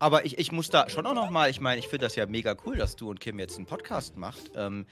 Aber ich, ich muss da schon auch nochmal, ich meine, ich finde das ja mega cool, dass du und Kim jetzt einen Podcast macht. Ähm,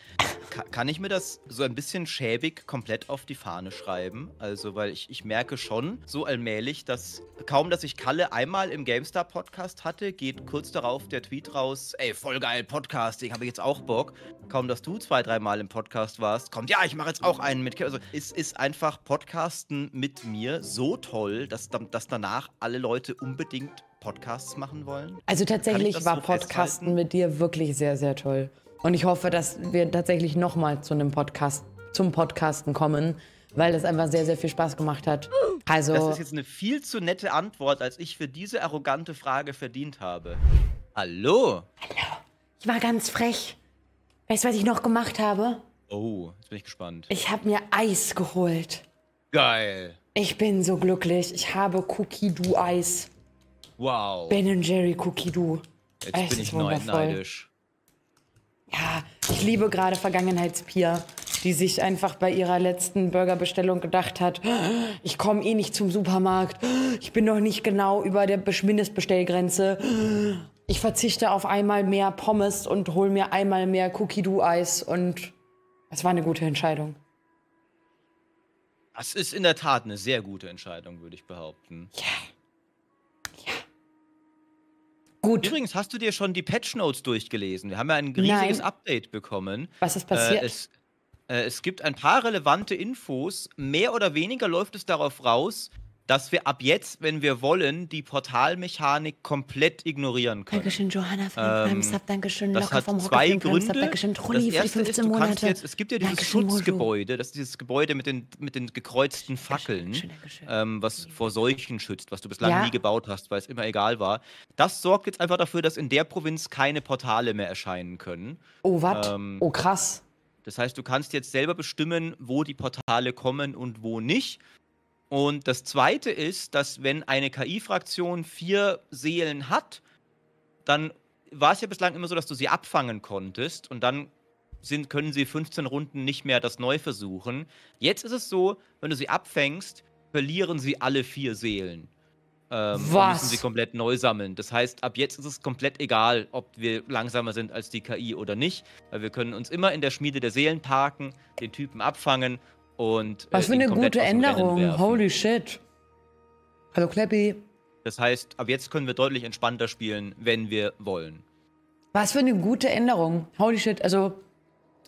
kann, kann ich mir das so ein bisschen schäbig komplett auf die Fahne schreiben? Also, weil ich, ich merke schon so allmählich, dass kaum, dass ich Kalle einmal im GameStar-Podcast hatte, geht kurz darauf der Tweet raus, ey, voll geil, Podcasting, habe ich jetzt auch Bock. Kaum, dass du zwei, dreimal im Podcast warst, kommt, ja, ich mache jetzt auch einen mit Kim. Also, es ist einfach Podcasten mit mir so toll, dass, dass danach alle Leute unbedingt Podcasts machen wollen? Also tatsächlich war so Podcasten mit dir wirklich sehr, sehr toll. Und ich hoffe, dass wir tatsächlich nochmal zu einem Podcast, zum Podcasten kommen, weil das einfach sehr, sehr viel Spaß gemacht hat. Also, das ist jetzt eine viel zu nette Antwort, als ich für diese arrogante Frage verdient habe. Hallo? Hallo. Ich war ganz frech. Weißt du, was ich noch gemacht habe? Oh, jetzt bin ich gespannt. Ich habe mir Eis geholt. Geil. Ich bin so glücklich. Ich habe Cookie-Do-Eis. Wow. Ben Jerry Cookie Du. Jetzt es bin ich wundervoll. neidisch. Ja, ich liebe gerade Vergangenheitspia, die sich einfach bei ihrer letzten Burgerbestellung gedacht hat, ich komme eh nicht zum Supermarkt, ich bin noch nicht genau über der Mindestbestellgrenze. Ich verzichte auf einmal mehr Pommes und hol mir einmal mehr Cookie Doo Eis und es war eine gute Entscheidung. Das ist in der Tat eine sehr gute Entscheidung, würde ich behaupten. Ja. Ja. Gut. Übrigens, hast du dir schon die Patch Notes durchgelesen? Wir haben ja ein riesiges Nein. Update bekommen. Was ist passiert? Äh, es, äh, es gibt ein paar relevante Infos. Mehr oder weniger läuft es darauf raus, dass wir ab jetzt, wenn wir wollen, die Portalmechanik komplett ignorieren können. Dankeschön, Johanna, für den ähm, Sub, Dankeschön, das Locker vom zwei Gründe. Sub, Dankeschön, Trulli das erste für die 15 ist, Monate. Jetzt, es gibt ja dieses Dankeschön, Schutzgebäude, das ist dieses Gebäude mit den, mit den gekreuzten Fackeln, Dankeschön, Dankeschön. Ähm, was vor Seuchen schützt, was du bislang ja. nie gebaut hast, weil es immer egal war. Das sorgt jetzt einfach dafür, dass in der Provinz keine Portale mehr erscheinen können. Oh, was? Ähm, oh, krass. Das heißt, du kannst jetzt selber bestimmen, wo die Portale kommen und wo nicht. Und das Zweite ist, dass wenn eine KI-Fraktion vier Seelen hat, dann war es ja bislang immer so, dass du sie abfangen konntest und dann sind, können sie 15 Runden nicht mehr das neu versuchen. Jetzt ist es so, wenn du sie abfängst, verlieren sie alle vier Seelen. Ähm, Was? Müssen sie komplett neu sammeln. Das heißt, ab jetzt ist es komplett egal, ob wir langsamer sind als die KI oder nicht, weil wir können uns immer in der Schmiede der Seelen parken, den Typen abfangen und, äh, Was für eine gute Änderung. Holy shit. Hallo Clappy. Das heißt, ab jetzt können wir deutlich entspannter spielen, wenn wir wollen. Was für eine gute Änderung. Holy shit. Also,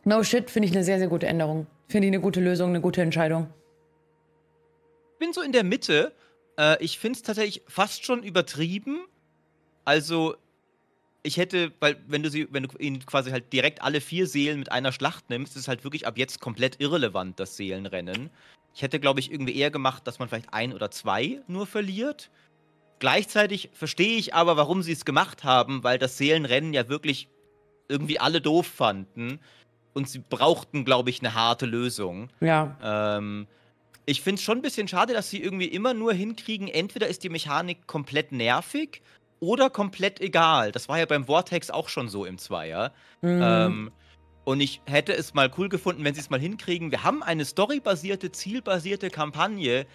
no shit finde ich eine sehr, sehr gute Änderung. Finde ich eine gute Lösung, eine gute Entscheidung. Ich bin so in der Mitte. Äh, ich finde es tatsächlich fast schon übertrieben. Also, ich hätte, weil wenn du sie, wenn du ihn quasi halt direkt alle vier Seelen mit einer Schlacht nimmst, ist halt wirklich ab jetzt komplett irrelevant, das Seelenrennen. Ich hätte, glaube ich, irgendwie eher gemacht, dass man vielleicht ein oder zwei nur verliert. Gleichzeitig verstehe ich aber, warum sie es gemacht haben, weil das Seelenrennen ja wirklich irgendwie alle doof fanden. Und sie brauchten, glaube ich, eine harte Lösung. Ja. Ähm, ich finde es schon ein bisschen schade, dass sie irgendwie immer nur hinkriegen, entweder ist die Mechanik komplett nervig oder komplett egal. Das war ja beim Vortex auch schon so im Zweier. Mhm. Ähm, und ich hätte es mal cool gefunden, wenn sie es mal hinkriegen. Wir haben eine storybasierte, zielbasierte Kampagne,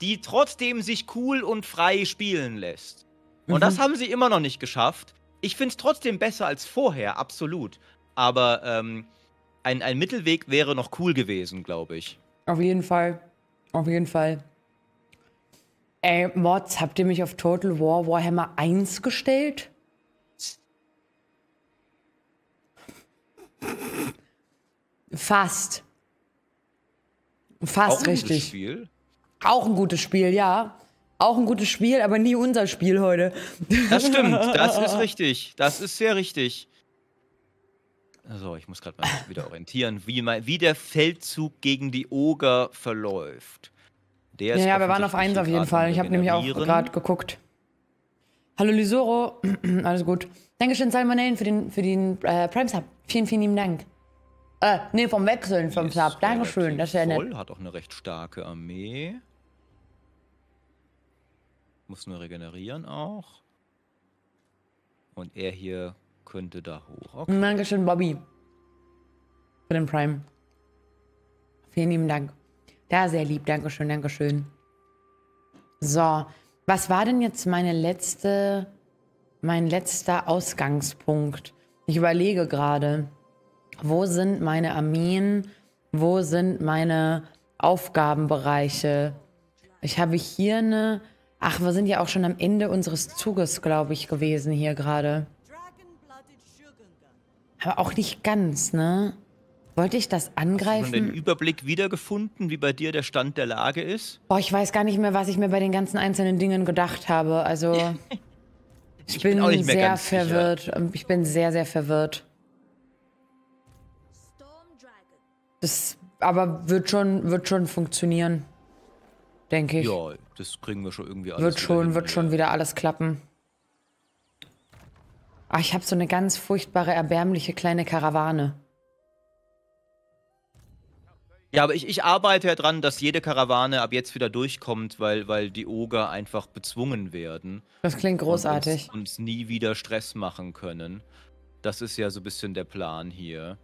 die trotzdem sich cool und frei spielen lässt. Mhm. Und das mhm. haben sie immer noch nicht geschafft. Ich finde es trotzdem besser als vorher, absolut. Aber ähm, ein, ein Mittelweg wäre noch cool gewesen, glaube ich. Auf jeden Fall. Auf jeden Fall. Ey, Mods, habt ihr mich auf Total War Warhammer 1 gestellt? Fast. Fast Auch ein richtig. Gutes Spiel? Auch ein gutes Spiel, ja. Auch ein gutes Spiel, aber nie unser Spiel heute. Das stimmt, das ist richtig. Das ist sehr richtig. So, ich muss gerade mal wieder orientieren, wie, mein, wie der Feldzug gegen die Oger verläuft. Der ja, ja wir waren auf 1 auf jeden Fall. Ich habe nämlich auch gerade geguckt. Hallo Lysoro, alles gut. Dankeschön, Salmonellen, für den, für den äh, Prime Sub. Vielen, vielen lieben Dank. Äh, nee, vom Wechseln vom Sub. Dankeschön, das ist ja nett. hat auch eine recht starke Armee. Muss nur regenerieren auch. Und er hier könnte da hoch. Okay. Dankeschön, Bobby. Für den Prime. Vielen lieben Dank. Da, sehr lieb. Dankeschön, Dankeschön. So, was war denn jetzt meine letzte, mein letzter Ausgangspunkt? Ich überlege gerade, wo sind meine Armeen? Wo sind meine Aufgabenbereiche? Ich habe hier eine... Ach, wir sind ja auch schon am Ende unseres Zuges, glaube ich, gewesen hier gerade. Aber auch nicht ganz, ne? Wollte ich das angreifen? Hast du den Überblick wiedergefunden, wie bei dir der Stand der Lage ist? Boah, ich weiß gar nicht mehr, was ich mir bei den ganzen einzelnen Dingen gedacht habe. Also ich, ich, bin, bin auch nicht mehr sehr ganz verwirrt. Sicher. Ähm, ich bin sehr, sehr verwirrt. Das aber wird schon, wird schon funktionieren, denke ich. Ja, das kriegen wir schon irgendwie alles. Wird schon, hin, wird ja. schon wieder alles klappen. Ach, ich habe so eine ganz furchtbare, erbärmliche kleine Karawane. Ja, aber ich, ich arbeite ja dran, dass jede Karawane ab jetzt wieder durchkommt, weil, weil die Oger einfach bezwungen werden. Das klingt großartig. Und uns, uns nie wieder Stress machen können. Das ist ja so ein bisschen der Plan hier.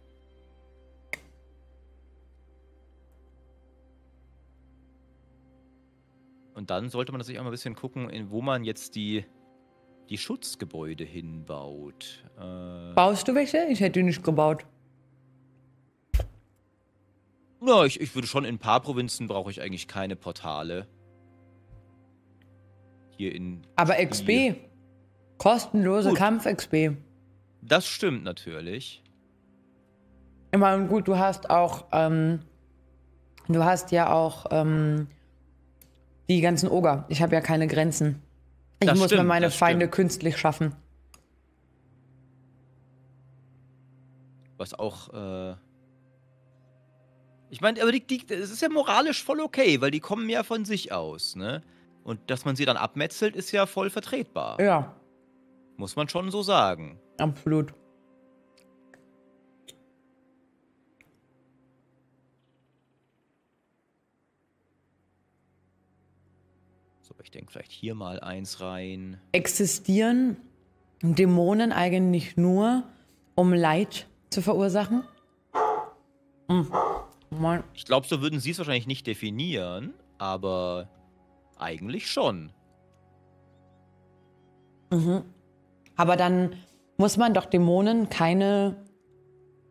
Und dann sollte man natürlich auch mal ein bisschen gucken, in, wo man jetzt die, die Schutzgebäude hinbaut. Äh Baust du welche? Ich hätte die nicht gebaut. Na, ich, ich würde schon in ein paar Provinzen brauche ich eigentlich keine Portale. Hier in. Aber XP. Kostenlose Kampf-XP. Das stimmt natürlich. Ich meine, gut, du hast auch, ähm, du hast ja auch ähm, die ganzen Oger. Ich habe ja keine Grenzen. Ich das muss stimmt, mir meine Feinde stimmt. künstlich schaffen. Was auch äh, ich meine, aber die, die, es ist ja moralisch voll okay, weil die kommen ja von sich aus, ne? Und dass man sie dann abmetzelt, ist ja voll vertretbar. Ja. Muss man schon so sagen. Absolut. So, ich denke vielleicht hier mal eins rein. Existieren Dämonen eigentlich nur, um Leid zu verursachen? Mhm. Moin. Ich glaube, so würden sie es wahrscheinlich nicht definieren, aber eigentlich schon. Mhm. Aber dann muss man doch Dämonen keine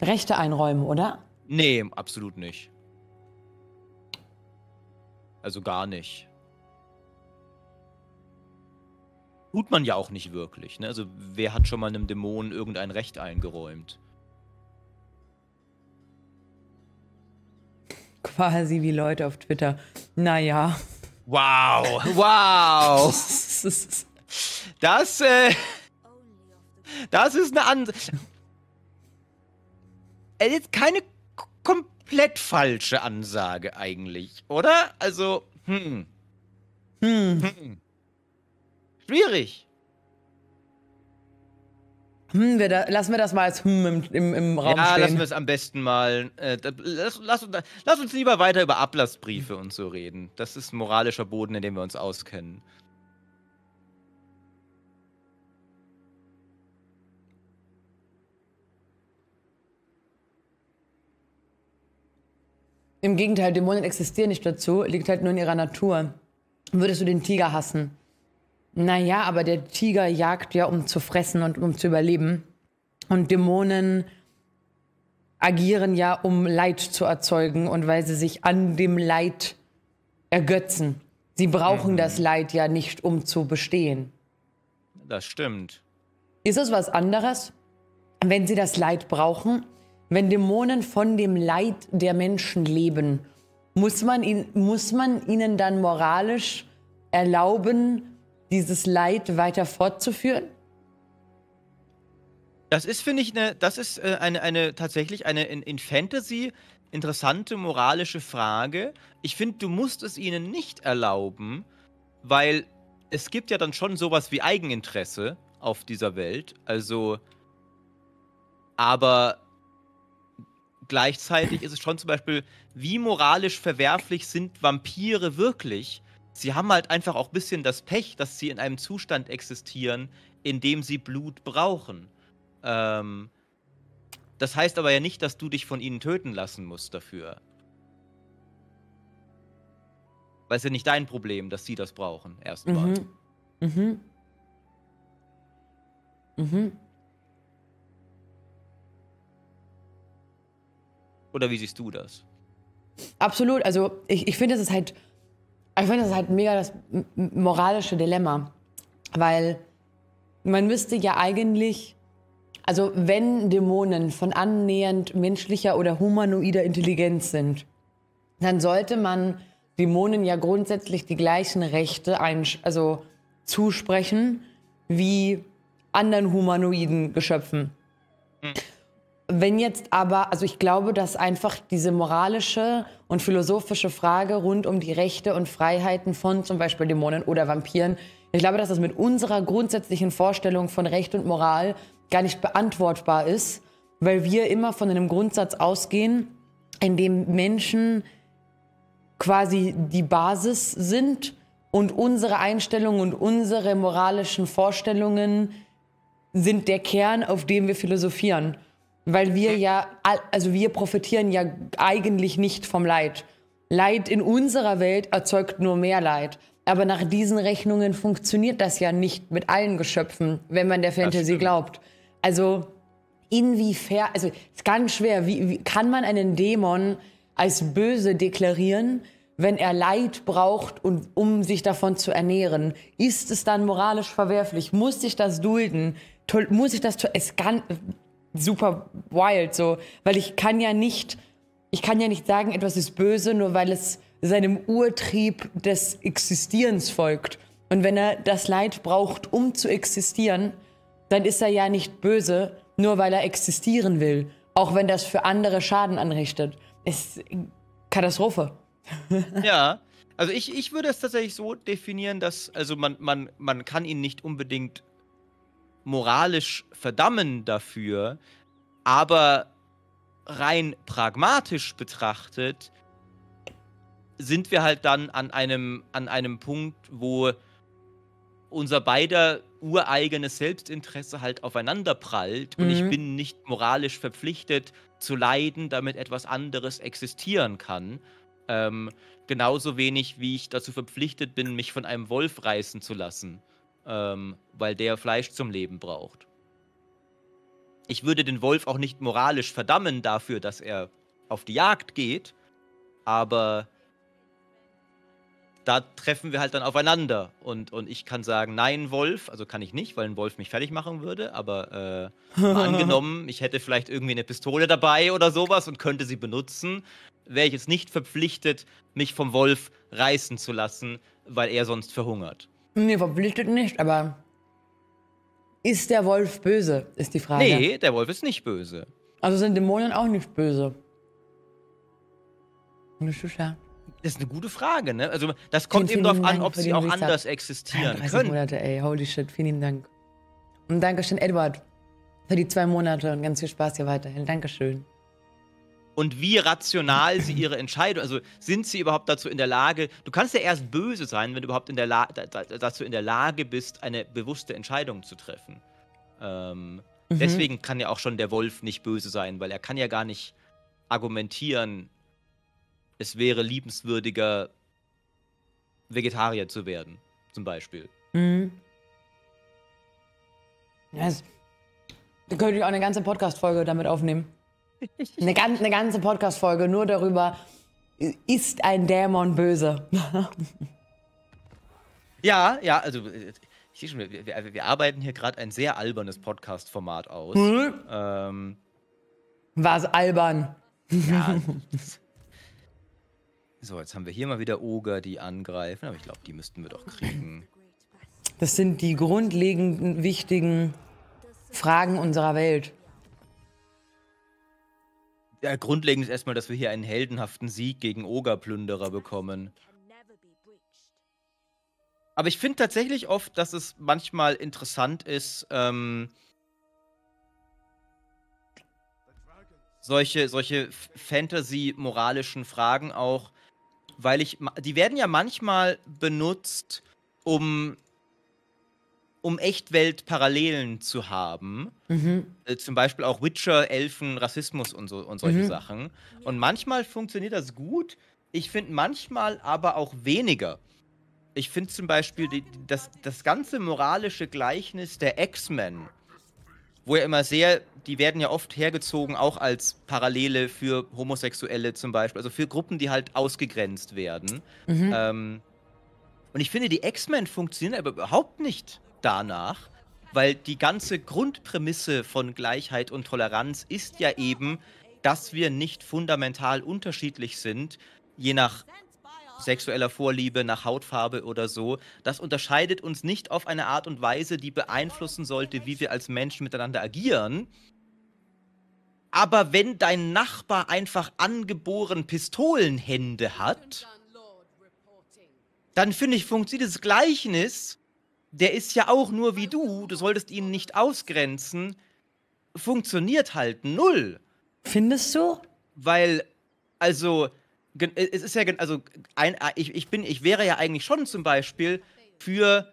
Rechte einräumen, oder? Nee, absolut nicht. Also gar nicht. Tut man ja auch nicht wirklich. Ne? Also wer hat schon mal einem Dämonen irgendein Recht eingeräumt? quasi wie Leute auf Twitter. Naja. Wow, wow. Das, äh, das ist eine Ansage. Es ist keine komplett falsche Ansage eigentlich, oder? Also, hm. Hm. hm. Schwierig. Hm, wir da, lassen wir das mal als Hm im, im, im Raum ja, stehen. Ja, lassen wir es am besten mal. Äh, lass, lass, lass, uns lieber weiter über Ablassbriefe und so reden. Das ist moralischer Boden, in dem wir uns auskennen. Im Gegenteil, Dämonen existieren nicht dazu, liegt halt nur in ihrer Natur. Würdest du den Tiger hassen? Naja, aber der Tiger jagt ja, um zu fressen und um zu überleben. Und Dämonen agieren ja, um Leid zu erzeugen und weil sie sich an dem Leid ergötzen. Sie brauchen mhm. das Leid ja nicht, um zu bestehen. Das stimmt. Ist es was anderes, wenn sie das Leid brauchen? Wenn Dämonen von dem Leid der Menschen leben, muss man, ihn, muss man ihnen dann moralisch erlauben, dieses Leid weiter fortzuführen? Das ist, finde ich, eine, das ist äh, eine, eine tatsächlich eine in, in Fantasy interessante moralische Frage. Ich finde, du musst es ihnen nicht erlauben, weil es gibt ja dann schon sowas wie Eigeninteresse auf dieser Welt. Also, aber gleichzeitig ist es schon zum Beispiel, wie moralisch verwerflich sind Vampire wirklich, sie haben halt einfach auch ein bisschen das Pech, dass sie in einem Zustand existieren, in dem sie Blut brauchen. Ähm, das heißt aber ja nicht, dass du dich von ihnen töten lassen musst dafür. Weil es ja nicht dein Problem, dass sie das brauchen, erstmal. Mhm. Mhm. Mhm. Oder wie siehst du das? Absolut. Also ich, ich finde, es ist halt ich finde das ist halt mega das moralische Dilemma, weil man müsste ja eigentlich, also wenn Dämonen von annähernd menschlicher oder humanoider Intelligenz sind, dann sollte man Dämonen ja grundsätzlich die gleichen Rechte ein, also zusprechen wie anderen humanoiden Geschöpfen. Hm. Wenn jetzt aber, also ich glaube, dass einfach diese moralische und philosophische Frage rund um die Rechte und Freiheiten von zum Beispiel Dämonen oder Vampiren, ich glaube, dass das mit unserer grundsätzlichen Vorstellung von Recht und Moral gar nicht beantwortbar ist, weil wir immer von einem Grundsatz ausgehen, in dem Menschen quasi die Basis sind und unsere Einstellungen und unsere moralischen Vorstellungen sind der Kern, auf dem wir philosophieren. Weil wir ja, also wir profitieren ja eigentlich nicht vom Leid. Leid in unserer Welt erzeugt nur mehr Leid. Aber nach diesen Rechnungen funktioniert das ja nicht mit allen Geschöpfen, wenn man der Fantasy glaubt. Also inwiefern, also ist ganz schwer, wie, wie, kann man einen Dämon als böse deklarieren, wenn er Leid braucht, und, um sich davon zu ernähren? Ist es dann moralisch verwerflich? Muss ich das dulden? Muss ich das, es kann, super wild, so, weil ich kann ja nicht, ich kann ja nicht sagen, etwas ist böse, nur weil es seinem Urtrieb des Existierens folgt. Und wenn er das Leid braucht, um zu existieren, dann ist er ja nicht böse, nur weil er existieren will, auch wenn das für andere Schaden anrichtet. Ist Katastrophe. ja, also ich, ich würde es tatsächlich so definieren, dass also man, man, man kann ihn nicht unbedingt moralisch verdammen dafür, aber rein pragmatisch betrachtet sind wir halt dann an einem, an einem Punkt, wo unser beider ureigenes Selbstinteresse halt aufeinander prallt und ich mhm. bin nicht moralisch verpflichtet zu leiden, damit etwas anderes existieren kann. Ähm, genauso wenig, wie ich dazu verpflichtet bin, mich von einem Wolf reißen zu lassen ähm, weil der Fleisch zum Leben braucht. Ich würde den Wolf auch nicht moralisch verdammen dafür, dass er auf die Jagd geht, aber da treffen wir halt dann aufeinander. Und, und ich kann sagen, nein, Wolf, also kann ich nicht, weil ein Wolf mich fertig machen würde, aber äh, angenommen, ich hätte vielleicht irgendwie eine Pistole dabei oder sowas und könnte sie benutzen, wäre ich jetzt nicht verpflichtet, mich vom Wolf reißen zu lassen, weil er sonst verhungert. Nee, verpflichtet nicht, aber ist der Wolf böse, ist die Frage. Nee, der Wolf ist nicht böse. Also sind Dämonen auch nicht böse. Das ist eine gute Frage, ne? Also das kommt vielen, eben darauf an, ob sie auch Richter. anders existieren können. Monate, ey, holy shit, vielen Dank. Und Dankeschön, Edward, für die zwei Monate und ganz viel Spaß hier weiterhin. Dankeschön und wie rational sie ihre Entscheidung, also sind sie überhaupt dazu in der Lage, du kannst ja erst böse sein, wenn du überhaupt in der La dazu in der Lage bist, eine bewusste Entscheidung zu treffen. Ähm, mhm. Deswegen kann ja auch schon der Wolf nicht böse sein, weil er kann ja gar nicht argumentieren, es wäre liebenswürdiger, Vegetarier zu werden, zum Beispiel. Mhm. Yes. Da könnte ich auch eine ganze Podcast-Folge damit aufnehmen. Eine, ganz, eine ganze Podcast-Folge nur darüber, ist ein Dämon böse? ja, ja, also ich sehe schon, wir, wir, wir arbeiten hier gerade ein sehr albernes Podcast-Format aus. Hm? Ähm, War albern? Ja. so, jetzt haben wir hier mal wieder Oger, die angreifen, aber ich glaube, die müssten wir doch kriegen. Das sind die grundlegenden, wichtigen Fragen unserer Welt ja, grundlegend ist erstmal, dass wir hier einen heldenhaften Sieg gegen Ogerplünderer bekommen. Aber ich finde tatsächlich oft, dass es manchmal interessant ist, ähm, solche, solche Fantasy-moralischen Fragen auch, weil ich, die werden ja manchmal benutzt, um um Echtweltparallelen zu haben. Mhm. zum Beispiel auch Witcher, Elfen, Rassismus und, so, und solche mhm. Sachen. Und manchmal funktioniert das gut, ich finde manchmal aber auch weniger. Ich finde zum Beispiel die, das, das ganze moralische Gleichnis der X-Men, wo ja immer sehr, die werden ja oft hergezogen, auch als Parallele für Homosexuelle zum Beispiel, also für Gruppen, die halt ausgegrenzt werden. Mhm. Ähm, und ich finde, die X-Men funktionieren aber überhaupt nicht danach, weil die ganze Grundprämisse von Gleichheit und Toleranz ist ja eben, dass wir nicht fundamental unterschiedlich sind, je nach sexueller Vorliebe, nach Hautfarbe oder so. Das unterscheidet uns nicht auf eine Art und Weise, die beeinflussen sollte, wie wir als Menschen miteinander agieren. Aber wenn dein Nachbar einfach angeboren Pistolenhände hat, dann finde ich, funktioniert dieses Gleichnis der ist ja auch nur wie du, du solltest ihn nicht ausgrenzen, funktioniert halt null. Findest du? Weil, also, äh, es ist ja, also, ein, äh, ich, ich, bin, ich wäre ja eigentlich schon zum Beispiel für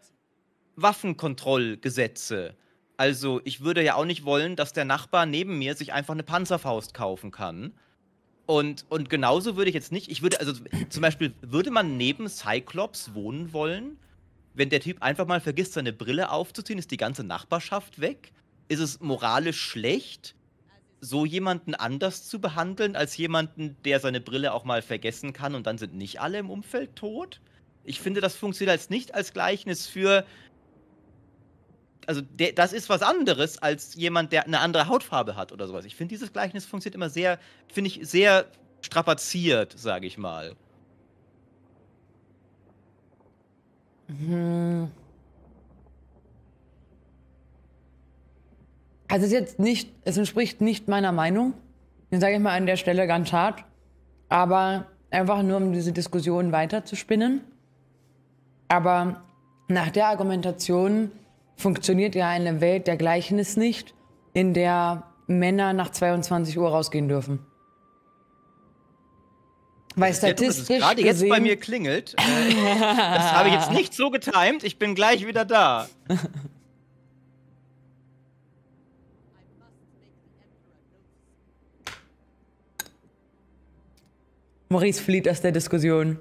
Waffenkontrollgesetze. Also, ich würde ja auch nicht wollen, dass der Nachbar neben mir sich einfach eine Panzerfaust kaufen kann. Und, und genauso würde ich jetzt nicht, ich würde, also zum Beispiel, würde man neben Cyclops wohnen wollen? wenn der Typ einfach mal vergisst, seine Brille aufzuziehen, ist die ganze Nachbarschaft weg? Ist es moralisch schlecht, so jemanden anders zu behandeln, als jemanden, der seine Brille auch mal vergessen kann und dann sind nicht alle im Umfeld tot? Ich finde, das funktioniert als nicht als Gleichnis für. Also, der, das ist was anderes als jemand, der eine andere Hautfarbe hat oder sowas. Ich finde, dieses Gleichnis funktioniert immer sehr, finde ich, sehr strapaziert, sage ich mal. Also es jetzt nicht, es entspricht nicht meiner Meinung. Den sage ich mal an der Stelle ganz hart. Aber einfach nur, um diese Diskussion weiter zu spinnen. Aber nach der Argumentation funktioniert ja eine Welt der Gleichnis nicht, in der Männer nach 22 Uhr rausgehen dürfen. Weil statistisch jetzt, gerade jetzt bei mir klingelt. Äh, das habe ich jetzt nicht so getimt. Ich bin gleich wieder da. Maurice flieht aus der Diskussion.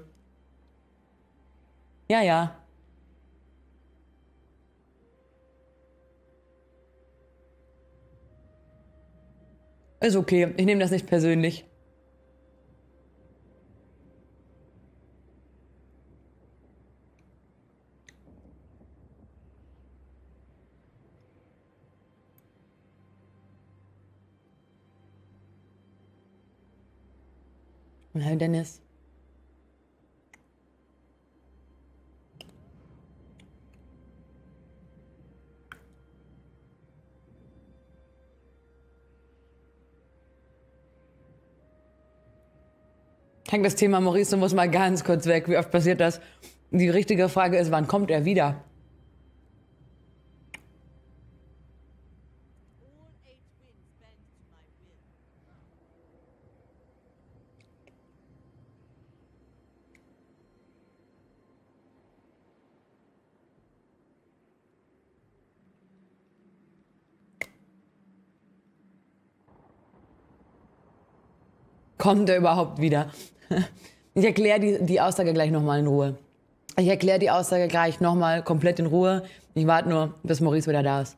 Ja, ja. Ist okay, ich nehme das nicht persönlich. Nein, Dennis. Hängt das Thema Maurice du musst mal ganz kurz weg. Wie oft passiert das? Die richtige Frage ist, wann kommt er wieder? kommt er überhaupt wieder? Ich erkläre die, die Aussage gleich nochmal in Ruhe. Ich erkläre die Aussage gleich nochmal komplett in Ruhe. Ich warte nur, bis Maurice wieder da ist.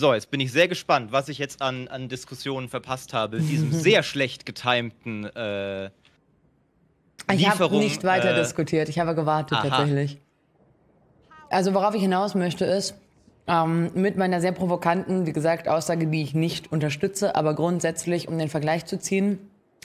So, jetzt bin ich sehr gespannt, was ich jetzt an, an Diskussionen verpasst habe in diesem sehr schlecht getimten äh, Ich habe nicht weiter äh, diskutiert, ich habe gewartet Aha. tatsächlich. Also worauf ich hinaus möchte ist, ähm, mit meiner sehr provokanten, wie gesagt, Aussage, die ich nicht unterstütze, aber grundsätzlich, um den Vergleich zu ziehen,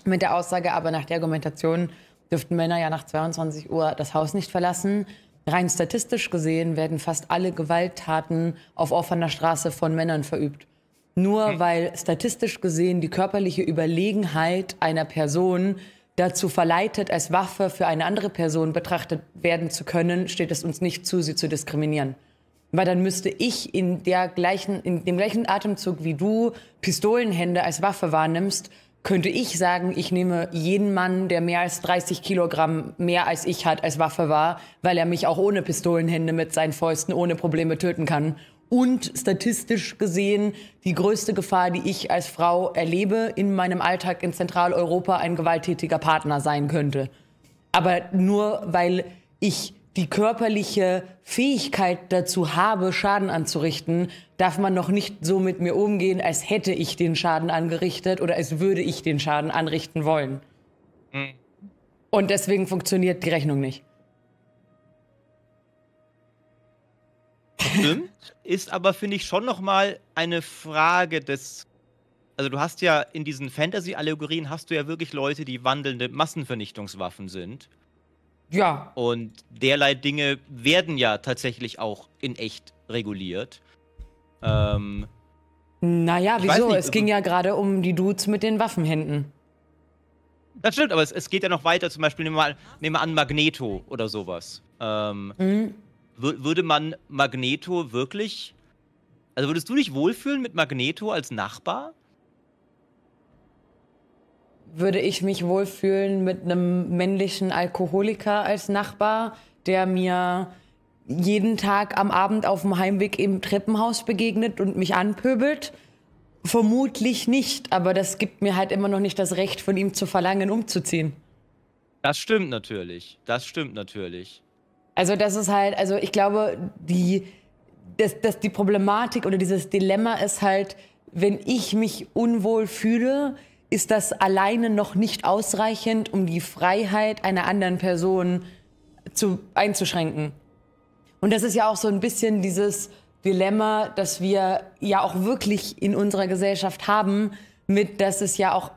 mit der Aussage, aber nach der Argumentation dürften Männer ja nach 22 Uhr das Haus nicht verlassen, Rein statistisch gesehen werden fast alle Gewalttaten auf offener Straße von Männern verübt. Nur hm. weil statistisch gesehen die körperliche Überlegenheit einer Person dazu verleitet, als Waffe für eine andere Person betrachtet werden zu können, steht es uns nicht zu, sie zu diskriminieren. Weil dann müsste ich in, der gleichen, in dem gleichen Atemzug wie du Pistolenhände als Waffe wahrnimmst, könnte ich sagen, ich nehme jeden Mann, der mehr als 30 Kilogramm mehr als ich hat, als Waffe war, weil er mich auch ohne Pistolenhände mit seinen Fäusten ohne Probleme töten kann. Und statistisch gesehen die größte Gefahr, die ich als Frau erlebe in meinem Alltag in Zentraleuropa, ein gewalttätiger Partner sein könnte. Aber nur weil ich die körperliche Fähigkeit dazu habe, Schaden anzurichten, darf man noch nicht so mit mir umgehen, als hätte ich den Schaden angerichtet oder als würde ich den Schaden anrichten wollen. Mhm. Und deswegen funktioniert die Rechnung nicht. Stimmt, ist aber, finde ich, schon nochmal eine Frage des also du hast ja in diesen Fantasy-Allegorien hast du ja wirklich Leute, die wandelnde Massenvernichtungswaffen sind. Ja. Und derlei Dinge werden ja tatsächlich auch in echt reguliert. Ähm, naja, wieso? es ging ähm, ja gerade um die Dudes mit den Waffenhänden. Das stimmt, aber es, es geht ja noch weiter. Zum Beispiel, nehmen wir, nehmen wir an, Magneto oder sowas. Ähm, mhm. Würde man Magneto wirklich. Also würdest du dich wohlfühlen mit Magneto als Nachbar? würde ich mich wohlfühlen mit einem männlichen Alkoholiker als Nachbar, der mir jeden Tag am Abend auf dem Heimweg im Treppenhaus begegnet und mich anpöbelt? Vermutlich nicht, aber das gibt mir halt immer noch nicht das Recht, von ihm zu verlangen, umzuziehen. Das stimmt natürlich. Das stimmt natürlich. Also, das ist halt, also ich glaube, die, das, das, die Problematik oder dieses Dilemma ist halt, wenn ich mich unwohl fühle, ist das alleine noch nicht ausreichend, um die Freiheit einer anderen Person zu, einzuschränken. Und das ist ja auch so ein bisschen dieses Dilemma, das wir ja auch wirklich in unserer Gesellschaft haben, mit, dass es ja auch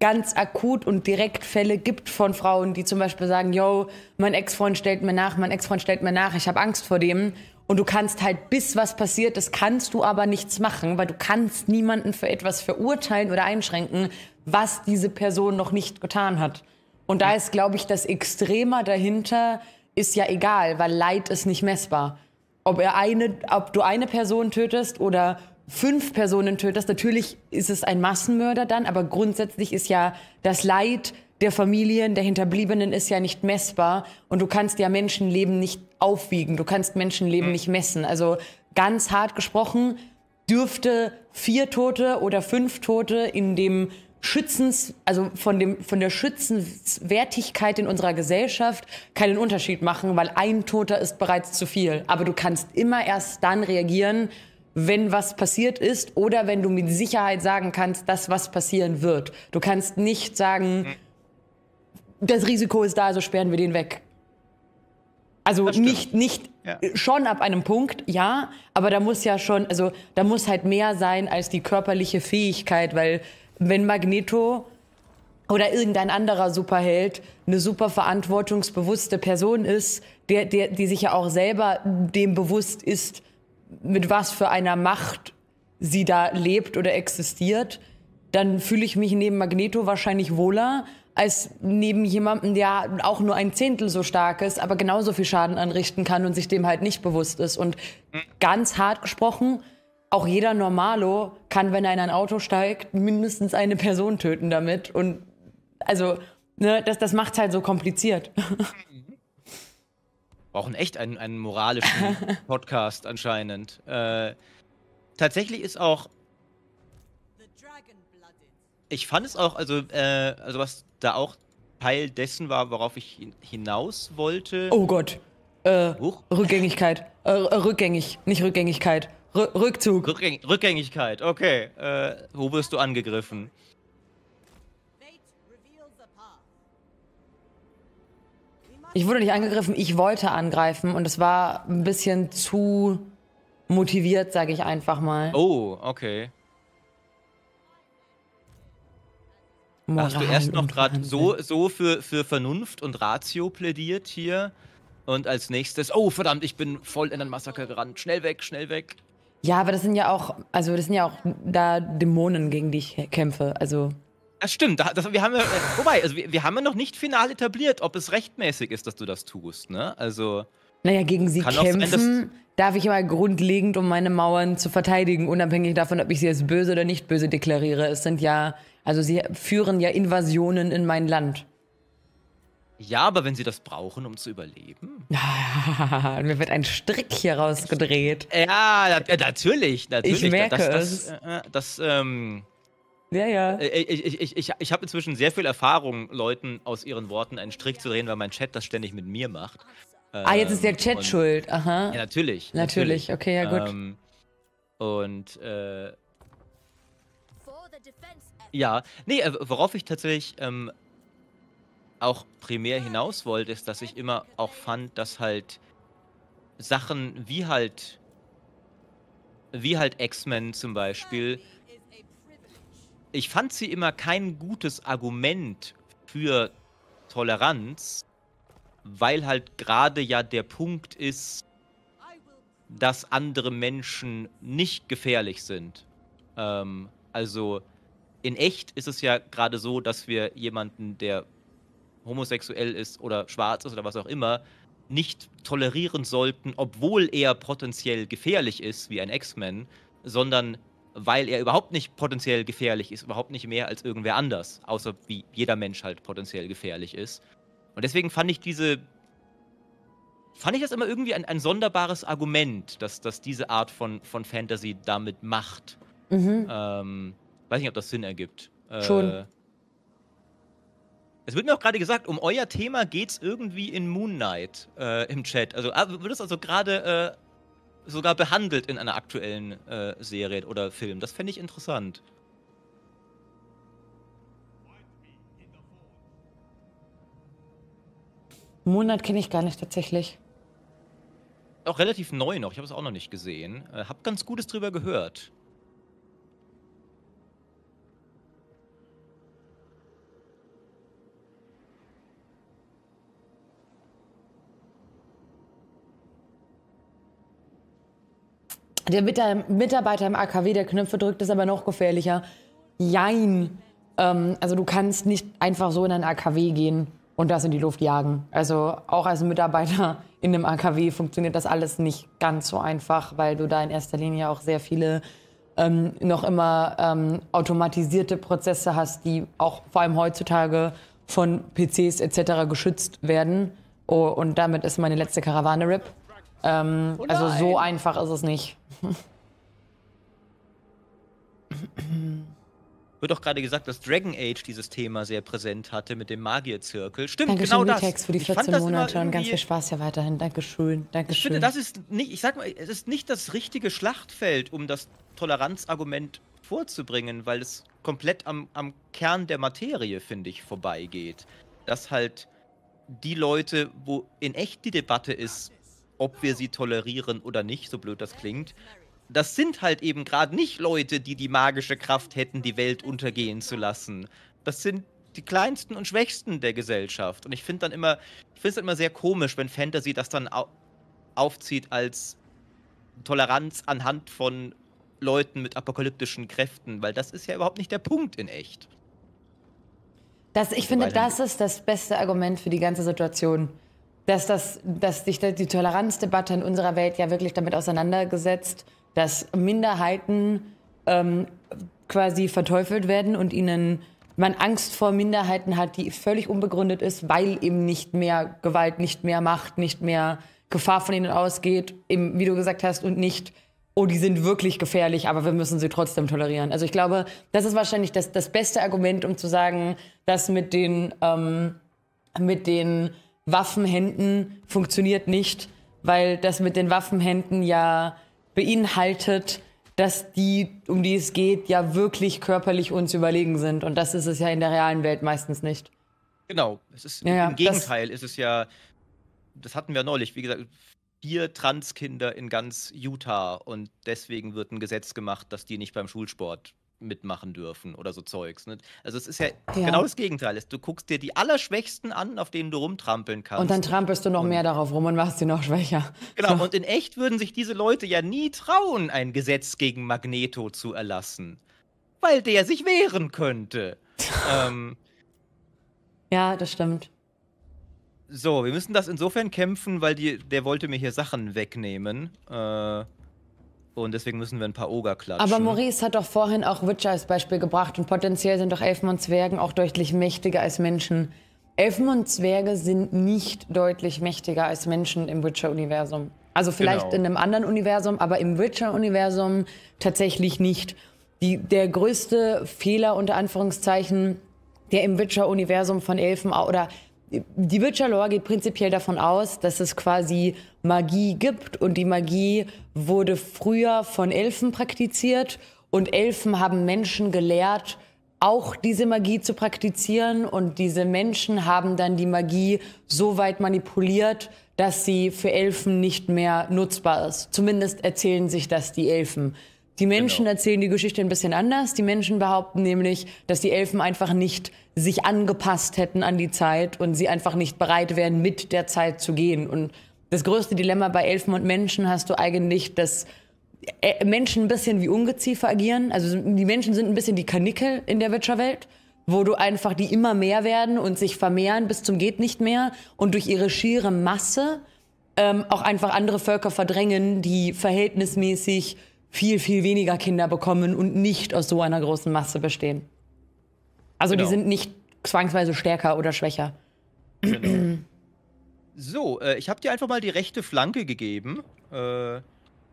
ganz akut und direkt Fälle gibt von Frauen, die zum Beispiel sagen, yo, mein Ex-Freund stellt mir nach, mein Ex-Freund stellt mir nach, ich habe Angst vor dem. Und du kannst halt, bis was passiert ist, kannst du aber nichts machen, weil du kannst niemanden für etwas verurteilen oder einschränken, was diese Person noch nicht getan hat. Und da ist, glaube ich, das Extremer dahinter ist ja egal, weil Leid ist nicht messbar. Ob, er eine, ob du eine Person tötest oder fünf Personen tötest, natürlich ist es ein Massenmörder dann, aber grundsätzlich ist ja das Leid der Familien, der Hinterbliebenen ist ja nicht messbar und du kannst ja Menschenleben nicht aufwiegen, du kannst Menschenleben mhm. nicht messen. Also ganz hart gesprochen, dürfte vier Tote oder fünf Tote in dem Schützens, also von, dem, von der Schützenswertigkeit in unserer Gesellschaft keinen Unterschied machen, weil ein Toter ist bereits zu viel. Aber du kannst immer erst dann reagieren, wenn was passiert ist oder wenn du mit Sicherheit sagen kannst, dass was passieren wird. Du kannst nicht sagen, hm das Risiko ist da, also sperren wir den weg. Also nicht, nicht ja. schon ab einem Punkt, ja, aber da muss ja schon, also da muss halt mehr sein als die körperliche Fähigkeit, weil wenn Magneto oder irgendein anderer Superheld eine super verantwortungsbewusste Person ist, der, der, die sich ja auch selber dem bewusst ist, mit was für einer Macht sie da lebt oder existiert, dann fühle ich mich neben Magneto wahrscheinlich wohler, als neben jemandem, der auch nur ein Zehntel so stark ist, aber genauso viel Schaden anrichten kann und sich dem halt nicht bewusst ist. Und ganz hart gesprochen, auch jeder Normalo kann, wenn er in ein Auto steigt, mindestens eine Person töten damit. Und also, ne, das, das macht es halt so kompliziert. Brauchen echt einen, einen moralischen Podcast anscheinend. Äh, tatsächlich ist auch. Ich fand es auch, also, äh, also was da auch Teil dessen war, worauf ich hinaus wollte. Oh Gott. Äh, Huch. Rückgängigkeit. Äh, äh rückgängig, nicht Rückgängigkeit. R Rückzug. Rückgäng Rückgängigkeit, okay. Äh, wo wirst du angegriffen? Ich wurde nicht angegriffen, ich wollte angreifen und es war ein bisschen zu motiviert, sage ich einfach mal. Oh, okay. Moral hast du erst noch gerade so, so für, für Vernunft und Ratio plädiert hier. Und als nächstes, oh verdammt, ich bin voll in ein Massaker gerannt. Schnell weg, schnell weg. Ja, aber das sind ja auch, also das sind ja auch da Dämonen, gegen die ich kämpfe. Also. Das stimmt, das, wir haben ja, äh, wobei, also wir, wir, haben ja noch nicht final etabliert, ob es rechtmäßig ist, dass du das tust, ne? Also. Naja, gegen sie kämpfen darf ich immer grundlegend, um meine Mauern zu verteidigen, unabhängig davon, ob ich sie als böse oder nicht böse deklariere. Es sind ja also sie führen ja Invasionen in mein Land. Ja, aber wenn sie das brauchen, um zu überleben. Mir wird ein Strick hier rausgedreht. Ja, natürlich, natürlich. Ich merke das, das, es. Das, äh, äh, das, ähm, ja, ja. Äh, ich, ich, ich, ich, habe inzwischen sehr viel Erfahrung, Leuten aus ihren Worten einen Strick zu drehen, weil mein Chat das ständig mit mir macht. Ah, jetzt ist der ähm, Chat schuld, aha. Ja, natürlich. Natürlich, natürlich. okay, ja gut. Ähm, und äh, ja, nee, äh, worauf ich tatsächlich ähm, auch primär hinaus wollte, ist, dass ich immer auch fand, dass halt Sachen wie halt wie halt X-Men zum Beispiel, ich fand sie immer kein gutes Argument für Toleranz, weil halt gerade ja der Punkt ist, dass andere Menschen nicht gefährlich sind. Ähm, also in echt ist es ja gerade so, dass wir jemanden, der homosexuell ist oder schwarz ist oder was auch immer, nicht tolerieren sollten, obwohl er potenziell gefährlich ist wie ein X-Men, sondern weil er überhaupt nicht potenziell gefährlich ist, überhaupt nicht mehr als irgendwer anders, außer wie jeder Mensch halt potenziell gefährlich ist. Und deswegen fand ich diese, fand ich das immer irgendwie ein, ein sonderbares Argument, dass, dass diese Art von, von Fantasy damit macht. Mhm. Ähm, Weiß nicht, ob das Sinn ergibt. Äh, Schon. es wird mir auch gerade gesagt, um euer Thema geht es irgendwie in Moon Knight äh, im Chat. Also ah, wird es also gerade äh, sogar behandelt in einer aktuellen äh, Serie oder Film. Das fände ich interessant. Moon Knight kenne ich gar nicht tatsächlich. Auch relativ neu noch, ich habe es auch noch nicht gesehen. Äh, hab ganz Gutes drüber gehört. Der Mitarbeiter im AKW, der Knöpfe drückt, ist aber noch gefährlicher. Jein. Ähm, also du kannst nicht einfach so in ein AKW gehen und das in die Luft jagen. Also auch als Mitarbeiter in einem AKW funktioniert das alles nicht ganz so einfach, weil du da in erster Linie auch sehr viele ähm, noch immer ähm, automatisierte Prozesse hast, die auch vor allem heutzutage von PCs etc. geschützt werden. Oh, und damit ist meine letzte Karawane RIP. Ähm, oh also so einfach ist es nicht. Wird auch gerade gesagt, dass Dragon Age dieses Thema sehr präsent hatte mit dem Magierzirkel. Stimmt, Dankeschön, genau das. Text für die 14 Monate und ganz viel Spaß ja weiterhin. Dankeschön, Dankeschön. Ich finde, das ist nicht, ich sag mal, es ist nicht das richtige Schlachtfeld, um das Toleranzargument vorzubringen, weil es komplett am, am Kern der Materie, finde ich, vorbeigeht. Dass halt die Leute, wo in echt die Debatte ist, ob wir sie tolerieren oder nicht, so blöd das klingt. Das sind halt eben gerade nicht Leute, die die magische Kraft hätten, die Welt untergehen zu lassen. Das sind die kleinsten und schwächsten der Gesellschaft. Und ich finde dann immer, ich finde es immer sehr komisch, wenn Fantasy das dann aufzieht als Toleranz anhand von Leuten mit apokalyptischen Kräften, weil das ist ja überhaupt nicht der Punkt in echt. Das, ich also finde, das ist das beste Argument für die ganze Situation dass, das, dass sich die Toleranzdebatte in unserer Welt ja wirklich damit auseinandergesetzt, dass Minderheiten ähm, quasi verteufelt werden und ihnen man Angst vor Minderheiten hat, die völlig unbegründet ist, weil eben nicht mehr Gewalt, nicht mehr Macht, nicht mehr Gefahr von ihnen ausgeht, eben, wie du gesagt hast, und nicht, oh, die sind wirklich gefährlich, aber wir müssen sie trotzdem tolerieren. Also ich glaube, das ist wahrscheinlich das, das beste Argument, um zu sagen, dass mit den, ähm, mit den Waffenhänden funktioniert nicht, weil das mit den Waffenhänden ja beinhaltet, dass die, um die es geht, ja wirklich körperlich uns überlegen sind. Und das ist es ja in der realen Welt meistens nicht. Genau. Es ist, ja, Im Gegenteil ist es ja, das hatten wir neulich, wie gesagt, vier Transkinder in ganz Utah und deswegen wird ein Gesetz gemacht, dass die nicht beim Schulsport mitmachen dürfen oder so Zeugs. Ne? Also es ist ja, ja, genau das Gegenteil. Du guckst dir die Allerschwächsten an, auf denen du rumtrampeln kannst. Und dann trampelst du noch und mehr darauf rum und machst sie noch schwächer. Genau, so. und in echt würden sich diese Leute ja nie trauen, ein Gesetz gegen Magneto zu erlassen. Weil der sich wehren könnte. ähm, ja, das stimmt. So, wir müssen das insofern kämpfen, weil die, der wollte mir hier Sachen wegnehmen. Äh, und deswegen müssen wir ein paar Oger klatschen. Aber Maurice hat doch vorhin auch Witcher als Beispiel gebracht. Und potenziell sind doch Elfen und Zwergen auch deutlich mächtiger als Menschen. Elfen und Zwerge sind nicht deutlich mächtiger als Menschen im Witcher-Universum. Also vielleicht genau. in einem anderen Universum, aber im Witcher-Universum tatsächlich nicht. Die, der größte Fehler unter Anführungszeichen, der im Witcher-Universum von Elfen oder die Witcher-Lore geht prinzipiell davon aus, dass es quasi Magie gibt und die Magie wurde früher von Elfen praktiziert und Elfen haben Menschen gelehrt, auch diese Magie zu praktizieren und diese Menschen haben dann die Magie so weit manipuliert, dass sie für Elfen nicht mehr nutzbar ist. Zumindest erzählen sich das die Elfen. Die Menschen genau. erzählen die Geschichte ein bisschen anders. Die Menschen behaupten nämlich, dass die Elfen einfach nicht sich angepasst hätten an die Zeit und sie einfach nicht bereit wären, mit der Zeit zu gehen. Und das größte Dilemma bei Elfen und Menschen hast du eigentlich, dass äh, Menschen ein bisschen wie Ungeziefer agieren. Also die Menschen sind ein bisschen die Kanickel in der Witcherwelt, wo du einfach die immer mehr werden und sich vermehren bis zum geht nicht mehr und durch ihre schiere Masse ähm, auch einfach andere Völker verdrängen, die verhältnismäßig viel, viel weniger Kinder bekommen und nicht aus so einer großen Masse bestehen. Also genau. die sind nicht zwangsweise stärker oder schwächer. Genau. so, äh, ich habe dir einfach mal die rechte Flanke gegeben. Äh,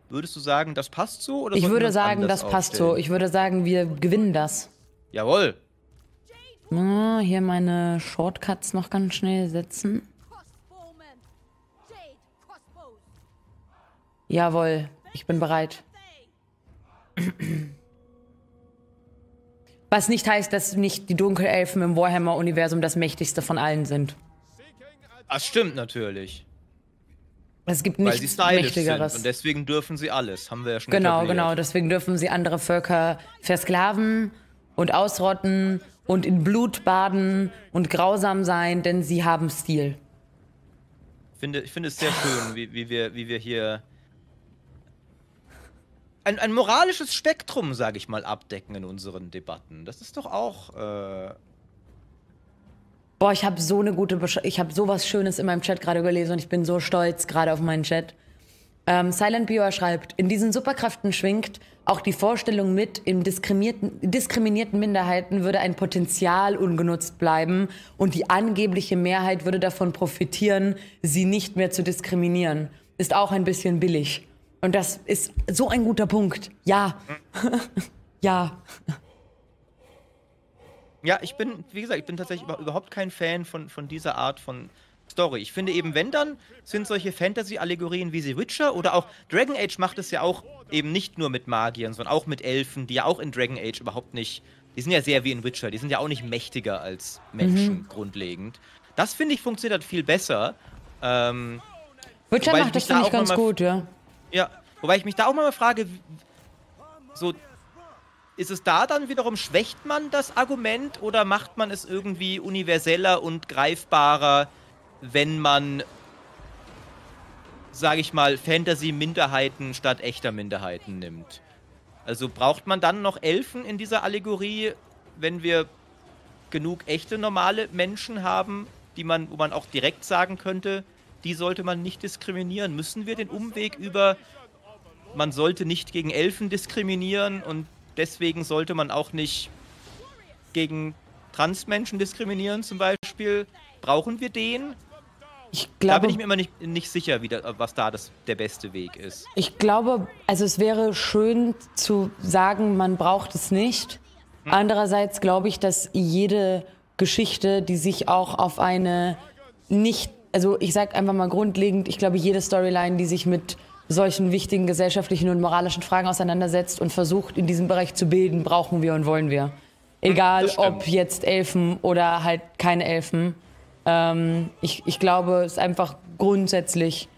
würdest du sagen, das passt so? Oder ich würde sagen, das passt aufstellen? so. Ich würde sagen, wir gewinnen das. Jawohl. Ah, hier meine Shortcuts noch ganz schnell setzen. Jawohl, ich bin bereit. Was nicht heißt, dass nicht die Dunkelelfen im Warhammer-Universum das mächtigste von allen sind. Das stimmt natürlich. Es gibt Weil nichts mächtigeres. und deswegen dürfen sie alles, haben wir ja schon Genau, etabliert. genau, deswegen dürfen sie andere Völker versklaven und ausrotten und in Blut baden und grausam sein, denn sie haben Stil. Finde, ich finde es sehr schön, wie, wie, wir, wie wir hier ein, ein moralisches Spektrum, sage ich mal, abdecken in unseren Debatten. Das ist doch auch. Äh Boah, ich habe so eine gute, Besch ich habe so was Schönes in meinem Chat gerade gelesen und ich bin so stolz gerade auf meinen Chat. Ähm, Silent Bior schreibt, in diesen Superkräften schwingt auch die Vorstellung mit, in diskriminierten, diskriminierten Minderheiten würde ein Potenzial ungenutzt bleiben und die angebliche Mehrheit würde davon profitieren, sie nicht mehr zu diskriminieren. Ist auch ein bisschen billig. Und das ist so ein guter Punkt. Ja. ja. Ja, ich bin, wie gesagt, ich bin tatsächlich überhaupt kein Fan von, von dieser Art von Story. Ich finde eben, wenn dann, sind solche Fantasy-Allegorien wie The Witcher oder auch Dragon Age macht es ja auch eben nicht nur mit Magiern, sondern auch mit Elfen, die ja auch in Dragon Age überhaupt nicht, die sind ja sehr wie in Witcher, die sind ja auch nicht mächtiger als Menschen mhm. grundlegend. Das finde ich funktioniert halt viel besser. Ähm, Witcher macht das, finde da ich, ganz gut, ja. Ja, wobei ich mich da auch mal frage, so, ist es da dann wiederum, schwächt man das Argument oder macht man es irgendwie universeller und greifbarer, wenn man, sage ich mal, Fantasy-Minderheiten statt echter Minderheiten nimmt? Also braucht man dann noch Elfen in dieser Allegorie, wenn wir genug echte normale Menschen haben, die man, wo man auch direkt sagen könnte, die sollte man nicht diskriminieren. Müssen wir den Umweg über, man sollte nicht gegen Elfen diskriminieren und deswegen sollte man auch nicht gegen Transmenschen diskriminieren zum Beispiel. Brauchen wir den? Ich glaube, da bin ich mir immer nicht, nicht sicher, da, was da das, der beste Weg ist. Ich glaube, also es wäre schön zu sagen, man braucht es nicht. Hm? Andererseits glaube ich, dass jede Geschichte, die sich auch auf eine nicht also ich sage einfach mal grundlegend, ich glaube, jede Storyline, die sich mit solchen wichtigen gesellschaftlichen und moralischen Fragen auseinandersetzt und versucht, in diesem Bereich zu bilden, brauchen wir und wollen wir. Egal, ob jetzt Elfen oder halt keine Elfen. Ähm, ich, ich glaube, es ist einfach grundsätzlich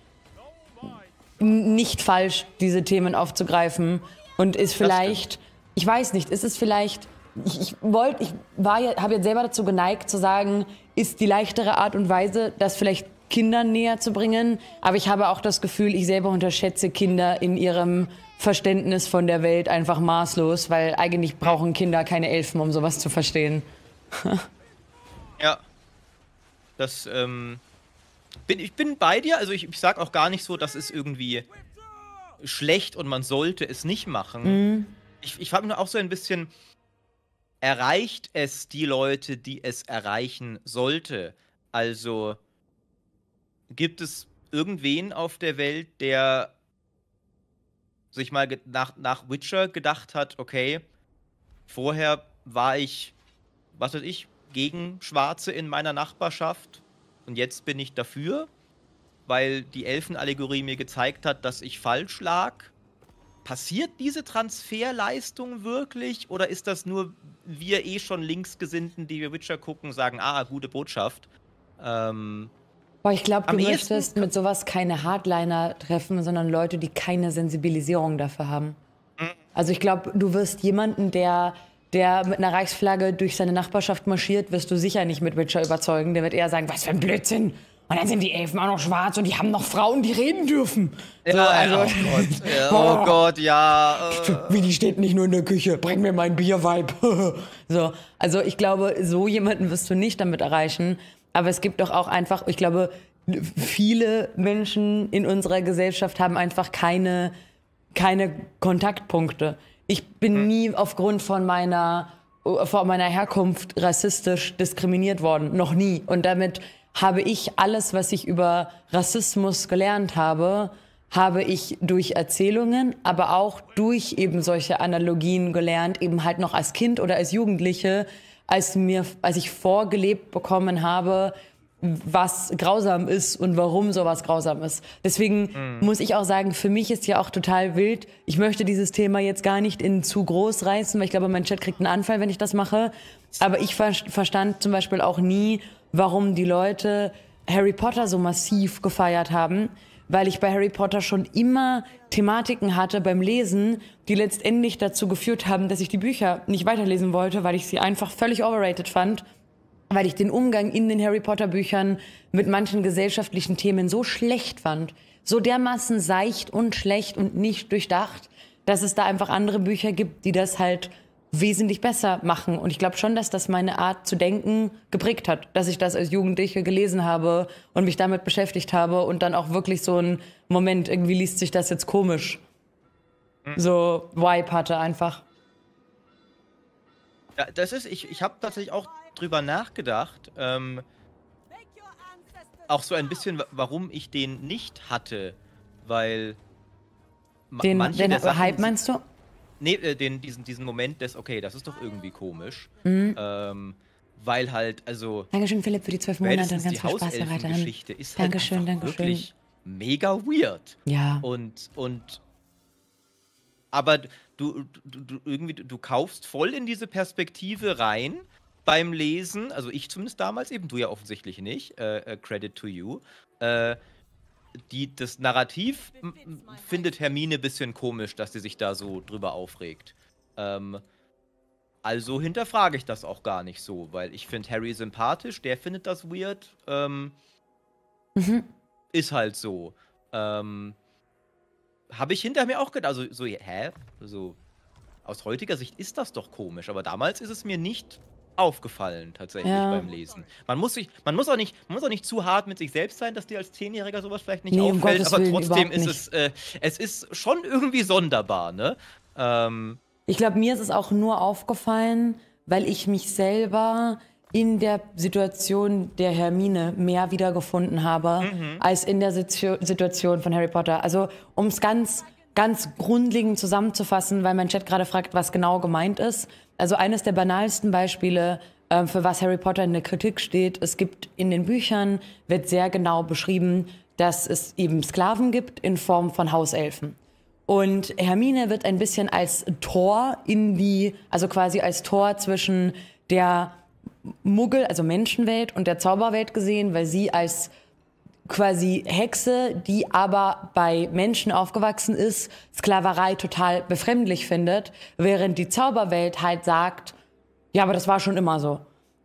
nicht falsch, diese Themen aufzugreifen. Und ist vielleicht, ich weiß nicht, ist es vielleicht ich, ich wollte, ich war ja, habe jetzt selber dazu geneigt zu sagen, ist die leichtere Art und Weise, das vielleicht Kindern näher zu bringen. Aber ich habe auch das Gefühl, ich selber unterschätze Kinder in ihrem Verständnis von der Welt einfach maßlos, weil eigentlich brauchen Kinder keine Elfen, um sowas zu verstehen. ja. Das, ähm. Bin, ich bin bei dir, also ich, ich sag auch gar nicht so, das ist irgendwie schlecht und man sollte es nicht machen. Mhm. Ich, ich frage mich nur auch so ein bisschen, erreicht es die Leute, die es erreichen sollte? Also gibt es irgendwen auf der Welt, der sich mal nach, nach Witcher gedacht hat, okay, vorher war ich, was weiß ich, gegen Schwarze in meiner Nachbarschaft und jetzt bin ich dafür, weil die Elfenallegorie mir gezeigt hat, dass ich falsch lag passiert diese Transferleistung wirklich oder ist das nur wir eh schon Linksgesinnten, die wir Witcher gucken, sagen, ah, gute Botschaft? Ähm, Boah, ich glaube, du möchtest mit sowas keine Hardliner treffen, sondern Leute, die keine Sensibilisierung dafür haben. Mhm. Also ich glaube, du wirst jemanden, der, der mit einer Reichsflagge durch seine Nachbarschaft marschiert, wirst du sicher nicht mit Witcher überzeugen. Der wird eher sagen, was für ein Blödsinn. Und dann sind die Elfen auch noch schwarz und die haben noch Frauen, die reden dürfen. So, ja, also, oh, Gott. Ja, oh, Gott, ja. Oh äh. Wie die steht nicht nur in der Küche, bring mir mein Bierweib. so, also ich glaube, so jemanden wirst du nicht damit erreichen. Aber es gibt doch auch einfach, ich glaube, viele Menschen in unserer Gesellschaft haben einfach keine, keine Kontaktpunkte. Ich bin hm. nie aufgrund von meiner von meiner Herkunft rassistisch diskriminiert worden. Noch nie. Und damit habe ich alles, was ich über Rassismus gelernt habe, habe ich durch Erzählungen, aber auch durch eben solche Analogien gelernt, eben halt noch als Kind oder als Jugendliche, als mir, als ich vorgelebt bekommen habe, was grausam ist und warum sowas grausam ist. Deswegen mm. muss ich auch sagen, für mich ist ja auch total wild. Ich möchte dieses Thema jetzt gar nicht in zu groß reißen, weil ich glaube, mein Chat kriegt einen Anfall, wenn ich das mache. Aber ich ver verstand zum Beispiel auch nie, warum die Leute Harry Potter so massiv gefeiert haben, weil ich bei Harry Potter schon immer Thematiken hatte beim Lesen, die letztendlich dazu geführt haben, dass ich die Bücher nicht weiterlesen wollte, weil ich sie einfach völlig overrated fand, weil ich den Umgang in den Harry Potter Büchern mit manchen gesellschaftlichen Themen so schlecht fand, so dermaßen seicht und schlecht und nicht durchdacht, dass es da einfach andere Bücher gibt, die das halt wesentlich besser machen. Und ich glaube schon, dass das meine Art zu denken geprägt hat, dass ich das als Jugendliche gelesen habe und mich damit beschäftigt habe und dann auch wirklich so ein Moment, irgendwie liest sich das jetzt komisch. Mhm. So Vibe hatte einfach. Ja, das ist, ich, ich habe tatsächlich auch drüber nachgedacht, ähm, auch so ein bisschen, warum ich den nicht hatte, weil den, manche den Hype meinst du? nee, äh, den, diesen, diesen Moment des, okay, das ist doch irgendwie komisch. Mhm. Ähm, weil halt, also. Dankeschön, Philipp, für die zwölf Monate und ganz viel Spaß hier weiterhin. Die Geschichte ist halt Dankeschön, halt Dankeschön. wirklich mega weird. Ja. Und, und. Aber du, du, du, irgendwie, du kaufst voll in diese Perspektive rein beim Lesen. Also ich zumindest damals eben, du ja offensichtlich nicht. Äh, äh credit to you. Äh, die, das Narrativ findet Hermine ein bisschen komisch, dass sie sich da so drüber aufregt. Ähm, also hinterfrage ich das auch gar nicht so, weil ich finde Harry sympathisch, der findet das weird. Ähm, mhm. Ist halt so. Ähm, Habe ich hinter mir auch gedacht, also so, hä? So, aus heutiger Sicht ist das doch komisch, aber damals ist es mir nicht aufgefallen tatsächlich ja. beim Lesen. Man muss sich, man muss auch nicht, man muss auch nicht zu hart mit sich selbst sein, dass dir als Zehnjähriger sowas vielleicht nicht nee, auffällt, um aber Willen, trotzdem ist es, äh, es ist schon irgendwie sonderbar, ne? Ähm, ich glaube, mir ist es auch nur aufgefallen, weil ich mich selber in der Situation der Hermine mehr wiedergefunden habe mhm. als in der Situation von Harry Potter. Also um es ganz ganz grundlegend zusammenzufassen, weil mein Chat gerade fragt, was genau gemeint ist. Also eines der banalsten Beispiele, äh, für was Harry Potter in der Kritik steht, es gibt in den Büchern, wird sehr genau beschrieben, dass es eben Sklaven gibt in Form von Hauselfen. Und Hermine wird ein bisschen als Tor in die, also quasi als Tor zwischen der Muggel, also Menschenwelt und der Zauberwelt gesehen, weil sie als quasi Hexe, die aber bei Menschen aufgewachsen ist, Sklaverei total befremdlich findet, während die Zauberwelt halt sagt, ja, aber das war schon immer so.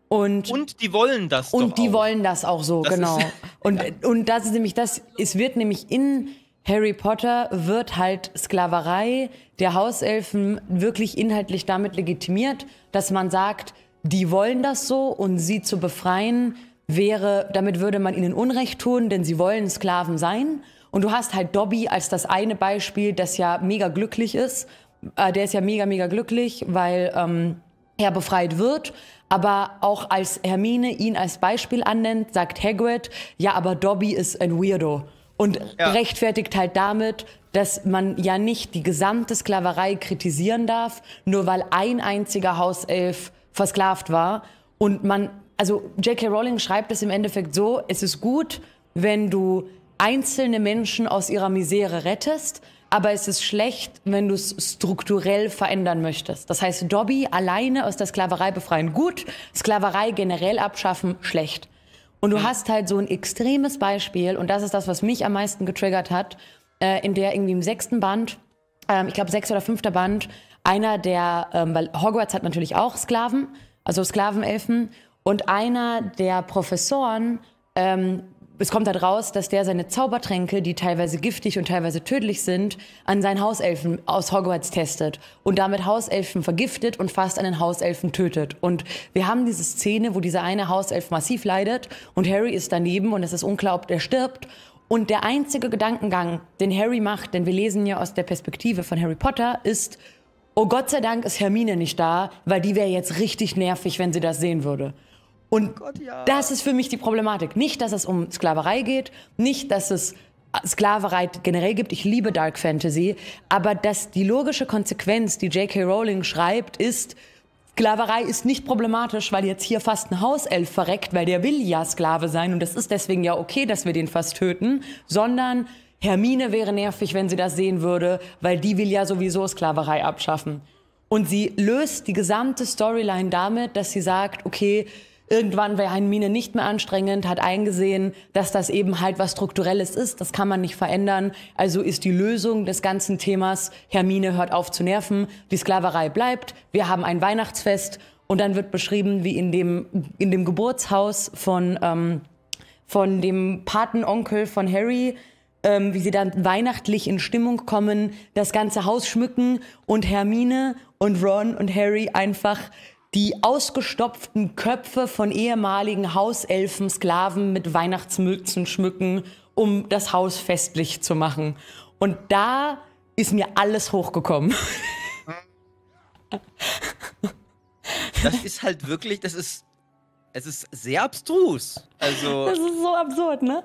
Und, und die wollen das und die auch. wollen das auch so das genau ist, und ja. und das ist nämlich das es wird nämlich in Harry Potter wird halt Sklaverei der Hauselfen wirklich inhaltlich damit legitimiert, dass man sagt, die wollen das so und sie zu befreien wäre, damit würde man ihnen Unrecht tun, denn sie wollen Sklaven sein. Und du hast halt Dobby als das eine Beispiel, das ja mega glücklich ist. Äh, der ist ja mega, mega glücklich, weil ähm, er befreit wird. Aber auch als Hermine ihn als Beispiel annennt, sagt Hagrid, ja, aber Dobby ist ein Weirdo. Und ja. rechtfertigt halt damit, dass man ja nicht die gesamte Sklaverei kritisieren darf, nur weil ein einziger Hauself versklavt war und man also J.K. Rowling schreibt es im Endeffekt so, es ist gut, wenn du einzelne Menschen aus ihrer Misere rettest, aber es ist schlecht, wenn du es strukturell verändern möchtest. Das heißt, Dobby alleine aus der Sklaverei befreien, gut, Sklaverei generell abschaffen, schlecht. Und du hm. hast halt so ein extremes Beispiel, und das ist das, was mich am meisten getriggert hat, äh, in der irgendwie im sechsten Band, äh, ich glaube sechs oder fünfter Band, einer der, ähm, weil Hogwarts hat natürlich auch Sklaven, also Sklavenelfen, und einer der Professoren, ähm, es kommt halt raus, dass der seine Zaubertränke, die teilweise giftig und teilweise tödlich sind, an seinen Hauselfen aus Hogwarts testet und damit Hauselfen vergiftet und fast einen Hauselfen tötet. Und wir haben diese Szene, wo dieser eine Hauself massiv leidet und Harry ist daneben und es ist unklar, ob er stirbt. Und der einzige Gedankengang, den Harry macht, denn wir lesen ja aus der Perspektive von Harry Potter, ist, oh Gott sei Dank ist Hermine nicht da, weil die wäre jetzt richtig nervig, wenn sie das sehen würde. Und oh Gott, ja. das ist für mich die Problematik. Nicht, dass es um Sklaverei geht, nicht, dass es äh, Sklaverei generell gibt. Ich liebe Dark Fantasy. Aber dass die logische Konsequenz, die J.K. Rowling schreibt, ist, Sklaverei ist nicht problematisch, weil jetzt hier fast ein Hauself verreckt, weil der will ja Sklave sein und das ist deswegen ja okay, dass wir den fast töten, sondern Hermine wäre nervig, wenn sie das sehen würde, weil die will ja sowieso Sklaverei abschaffen. Und sie löst die gesamte Storyline damit, dass sie sagt, okay, irgendwann war eine Mine nicht mehr anstrengend, hat eingesehen, dass das eben halt was Strukturelles ist, das kann man nicht verändern. Also ist die Lösung des ganzen Themas, Hermine hört auf zu nerven, die Sklaverei bleibt, wir haben ein Weihnachtsfest und dann wird beschrieben, wie in dem, in dem Geburtshaus von, ähm, von dem Patenonkel von Harry, ähm, wie sie dann weihnachtlich in Stimmung kommen, das ganze Haus schmücken und Hermine und Ron und Harry einfach die ausgestopften Köpfe von ehemaligen Hauselfen, Sklaven mit Weihnachtsmützen schmücken, um das Haus festlich zu machen. Und da ist mir alles hochgekommen. Das ist halt wirklich, das ist, es ist sehr abstrus. Also, das ist so absurd, ne?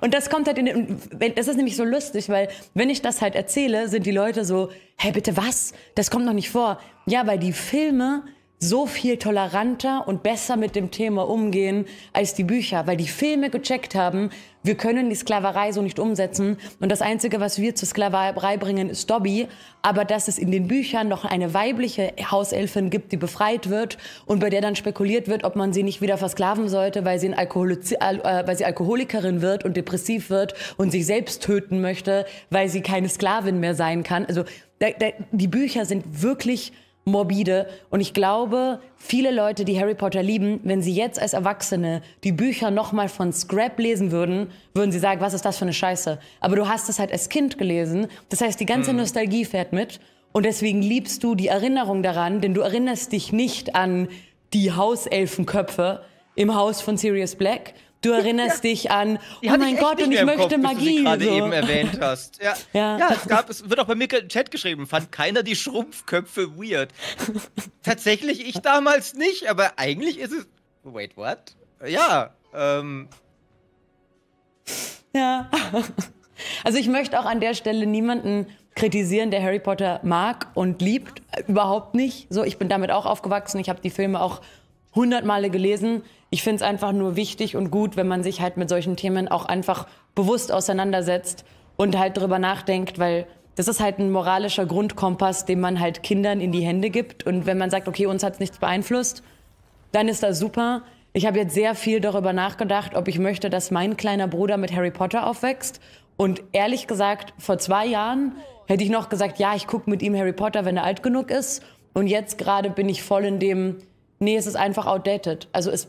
Und das kommt halt in den, das ist nämlich so lustig, weil wenn ich das halt erzähle, sind die Leute so, hey bitte was? Das kommt noch nicht vor. Ja, weil die Filme so viel toleranter und besser mit dem Thema umgehen als die Bücher, weil die Filme gecheckt haben, wir können die Sklaverei so nicht umsetzen. Und das Einzige, was wir zur Sklaverei bringen, ist Dobby. Aber dass es in den Büchern noch eine weibliche Hauselfin gibt, die befreit wird und bei der dann spekuliert wird, ob man sie nicht wieder versklaven sollte, weil sie, ein Alkohol äh, weil sie Alkoholikerin wird und depressiv wird und sich selbst töten möchte, weil sie keine Sklavin mehr sein kann. Also da, da, die Bücher sind wirklich morbide. Und ich glaube, viele Leute, die Harry Potter lieben, wenn sie jetzt als Erwachsene die Bücher nochmal von Scrap lesen würden, würden sie sagen, was ist das für eine Scheiße? Aber du hast es halt als Kind gelesen. Das heißt, die ganze mhm. Nostalgie fährt mit. Und deswegen liebst du die Erinnerung daran, denn du erinnerst dich nicht an die Hauselfenköpfe im Haus von Sirius Black, Du erinnerst ja. dich an, oh mein Gott, und ich möchte Kopf, Magie. Du gerade so. eben erwähnt hast. Ja, ja. ja es, gab, es, wird auch bei mir im Chat geschrieben, fand keiner die Schrumpfköpfe weird. Tatsächlich ich damals nicht, aber eigentlich ist es. Wait, what? Ja, ähm. Ja. Also ich möchte auch an der Stelle niemanden kritisieren, der Harry Potter mag und liebt. Überhaupt nicht. So, ich bin damit auch aufgewachsen. Ich habe die Filme auch hundertmale gelesen ich finde es einfach nur wichtig und gut, wenn man sich halt mit solchen Themen auch einfach bewusst auseinandersetzt und halt drüber nachdenkt, weil das ist halt ein moralischer Grundkompass, den man halt Kindern in die Hände gibt. Und wenn man sagt, okay, uns hat es nichts beeinflusst, dann ist das super. Ich habe jetzt sehr viel darüber nachgedacht, ob ich möchte, dass mein kleiner Bruder mit Harry Potter aufwächst. Und ehrlich gesagt, vor zwei Jahren hätte ich noch gesagt, ja, ich gucke mit ihm Harry Potter, wenn er alt genug ist. Und jetzt gerade bin ich voll in dem, nee, es ist einfach outdated. Also es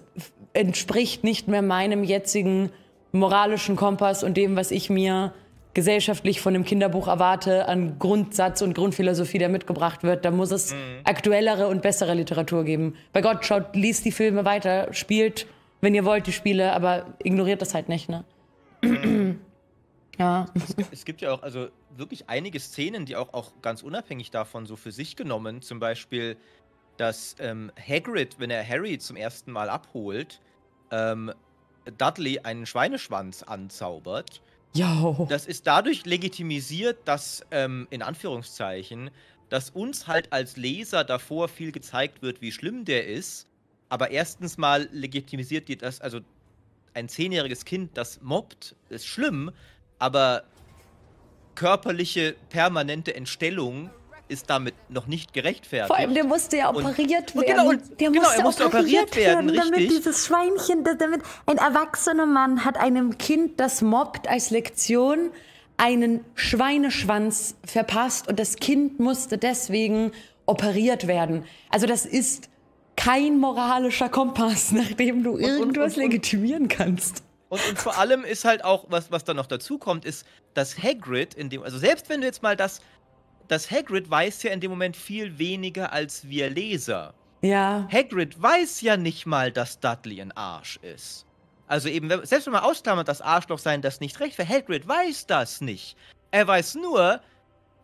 entspricht nicht mehr meinem jetzigen moralischen Kompass und dem, was ich mir gesellschaftlich von einem Kinderbuch erwarte, an Grundsatz und Grundphilosophie, der mitgebracht wird. Da muss es mhm. aktuellere und bessere Literatur geben. Bei Gott, schaut, liest die Filme weiter, spielt, wenn ihr wollt, die Spiele, aber ignoriert das halt nicht, ne? ja. Es, es, gibt ja auch also wirklich einige Szenen, die auch, auch ganz unabhängig davon so für sich genommen, zum Beispiel dass ähm, Hagrid, wenn er Harry zum ersten Mal abholt, ähm, Dudley einen Schweineschwanz anzaubert. Ja. Das ist dadurch legitimisiert, dass ähm, in Anführungszeichen, dass uns halt als Leser davor viel gezeigt wird, wie schlimm der ist. Aber erstens mal legitimisiert dir das, also ein zehnjähriges Kind, das mobbt, ist schlimm, aber körperliche permanente Entstellung ist damit noch nicht gerechtfertigt. Vor allem, der musste ja operiert und, genau, werden. Genau, und, der genau, musste er musste operiert, operiert werden, werden damit richtig. dieses Schweinchen, damit ein erwachsener Mann hat einem Kind, das mobbt, als Lektion einen Schweineschwanz verpasst und das Kind musste deswegen operiert werden. Also das ist kein moralischer Kompass, nach dem du irgendwas und, und, legitimieren kannst. Und, und, vor allem ist halt auch, was, was da noch dazu kommt, ist, dass Hagrid in dem, also selbst wenn du jetzt mal das dass Hagrid weiß ja in dem Moment viel weniger als wir Leser. Ja. Hagrid weiß ja nicht mal, dass Dudley ein Arsch ist. Also eben, selbst wenn man ausklammert, dass Arschloch sein das nicht recht wäre, Hagrid weiß das nicht. Er weiß nur,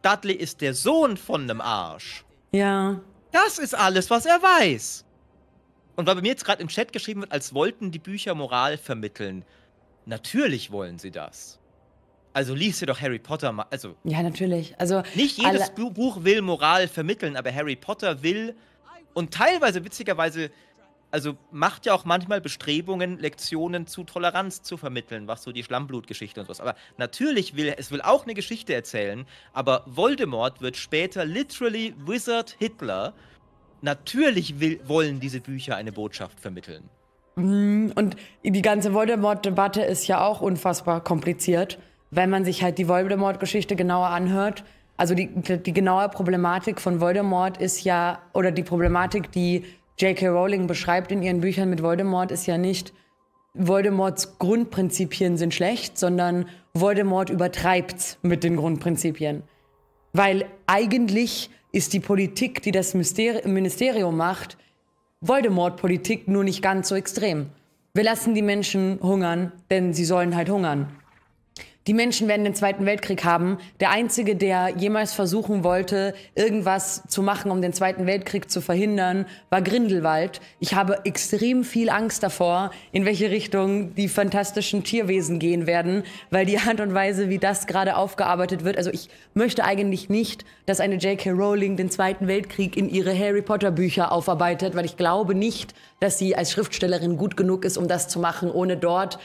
Dudley ist der Sohn von einem Arsch. Ja. Das ist alles, was er weiß. Und weil bei mir jetzt gerade im Chat geschrieben wird, als wollten die Bücher Moral vermitteln. Natürlich wollen sie das. Also liest dir doch Harry Potter mal. Also, ja, natürlich. Also, nicht jedes Buch will Moral vermitteln, aber Harry Potter will und teilweise, witzigerweise, also macht ja auch manchmal Bestrebungen, Lektionen zu Toleranz zu vermitteln, was so die Schlammblutgeschichte und sowas. Aber natürlich will es will auch eine Geschichte erzählen, aber Voldemort wird später literally Wizard Hitler. Natürlich will, wollen diese Bücher eine Botschaft vermitteln. Mhm, und die ganze Voldemort-Debatte ist ja auch unfassbar kompliziert wenn man sich halt die Voldemort-Geschichte genauer anhört, also die, die, die genaue Problematik von Voldemort ist ja, oder die Problematik, die J.K. Rowling beschreibt in ihren Büchern mit Voldemort, ist ja nicht, Voldemorts Grundprinzipien sind schlecht, sondern Voldemort übertreibt's mit den Grundprinzipien. Weil eigentlich ist die Politik, die das Ministerium macht, Voldemort-Politik nur nicht ganz so extrem. Wir lassen die Menschen hungern, denn sie sollen halt hungern. Die Menschen werden den Zweiten Weltkrieg haben. Der Einzige, der jemals versuchen wollte, irgendwas zu machen, um den Zweiten Weltkrieg zu verhindern, war Grindelwald. Ich habe extrem viel Angst davor, in welche Richtung die fantastischen Tierwesen gehen werden, weil die Art und Weise, wie das gerade aufgearbeitet wird, also ich möchte eigentlich nicht, dass eine J.K. Rowling den Zweiten Weltkrieg in ihre Harry Potter Bücher aufarbeitet, weil ich glaube nicht, dass sie als Schriftstellerin gut genug ist, um das zu machen, ohne dort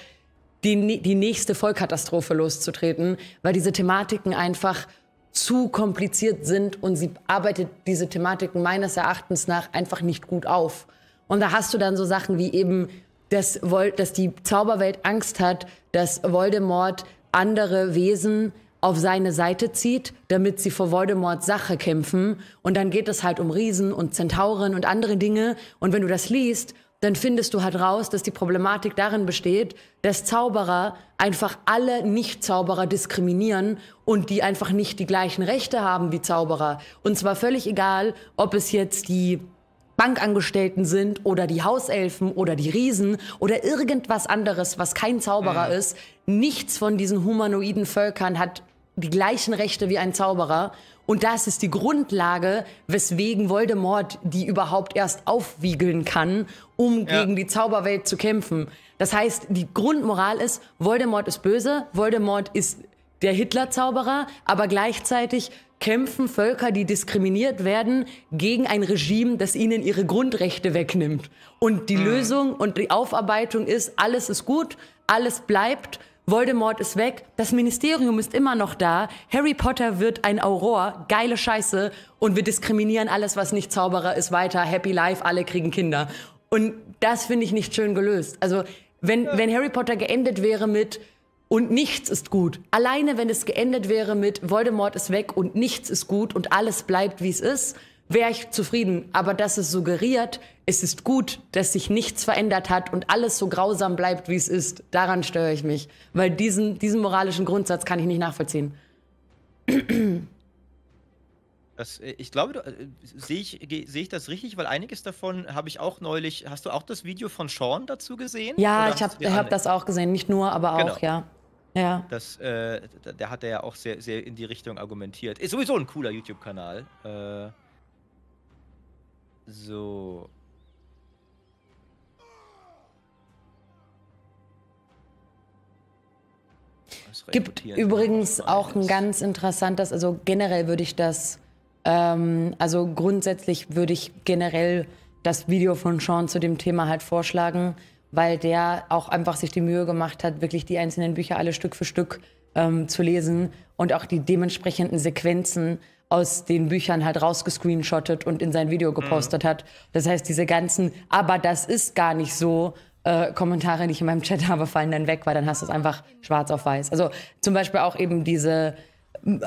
die, die nächste Vollkatastrophe loszutreten, weil diese Thematiken einfach zu kompliziert sind und sie arbeitet diese Thematiken meines Erachtens nach einfach nicht gut auf. Und da hast du dann so Sachen wie eben, dass, dass die Zauberwelt Angst hat, dass Voldemort andere Wesen auf seine Seite zieht, damit sie vor Voldemorts Sache kämpfen. Und dann geht es halt um Riesen und Zentauren und andere Dinge. Und wenn du das liest, dann findest du halt raus, dass die Problematik darin besteht, dass Zauberer einfach alle Nicht-Zauberer diskriminieren und die einfach nicht die gleichen Rechte haben wie Zauberer. Und zwar völlig egal, ob es jetzt die Bankangestellten sind oder die Hauselfen oder die Riesen oder irgendwas anderes, was kein Zauberer mhm. ist. Nichts von diesen humanoiden Völkern hat die gleichen Rechte wie ein Zauberer. Und das ist die Grundlage, weswegen Voldemort die überhaupt erst aufwiegeln kann, um ja. gegen die Zauberwelt zu kämpfen. Das heißt, die Grundmoral ist, Voldemort ist böse, Voldemort ist der Hitler-Zauberer, aber gleichzeitig kämpfen Völker, die diskriminiert werden, gegen ein Regime, das ihnen ihre Grundrechte wegnimmt. Und die mhm. Lösung und die Aufarbeitung ist, alles ist gut, alles bleibt Voldemort ist weg, das Ministerium ist immer noch da, Harry Potter wird ein Auror, geile Scheiße und wir diskriminieren alles, was nicht Zauberer ist, weiter, Happy Life, alle kriegen Kinder. Und das finde ich nicht schön gelöst. Also wenn, wenn Harry Potter geendet wäre mit und nichts ist gut, alleine wenn es geendet wäre mit Voldemort ist weg und nichts ist gut und alles bleibt, wie es ist, wäre ich zufrieden. Aber dass es suggeriert, es ist gut, dass sich nichts verändert hat und alles so grausam bleibt, wie es ist, daran störe ich mich. Weil diesen, diesen moralischen Grundsatz kann ich nicht nachvollziehen. Das, äh, ich glaube, äh, sehe ich, seh ich das richtig, weil einiges davon habe ich auch neulich. Hast du auch das Video von Sean dazu gesehen? Ja, ich habe hab das auch gesehen. Nicht nur, aber auch, genau. ja. Ja. Das, äh, der hat ja auch sehr, sehr in die Richtung argumentiert. Ist sowieso ein cooler YouTube-Kanal. Äh, so. Gibt übrigens auch ein ganz interessantes, also generell würde ich das, ähm, also grundsätzlich würde ich generell das Video von Sean zu dem Thema halt vorschlagen, weil der auch einfach sich die Mühe gemacht hat, wirklich die einzelnen Bücher alle Stück für Stück ähm, zu lesen und auch die dementsprechenden Sequenzen aus den Büchern halt rausgescreenshottet und in sein Video gepostet mhm. hat. Das heißt, diese ganzen, aber das ist gar nicht so, äh, Kommentare, die ich in meinem Chat habe, fallen dann weg, weil dann hast du es einfach schwarz auf weiß. Also zum Beispiel auch eben diese,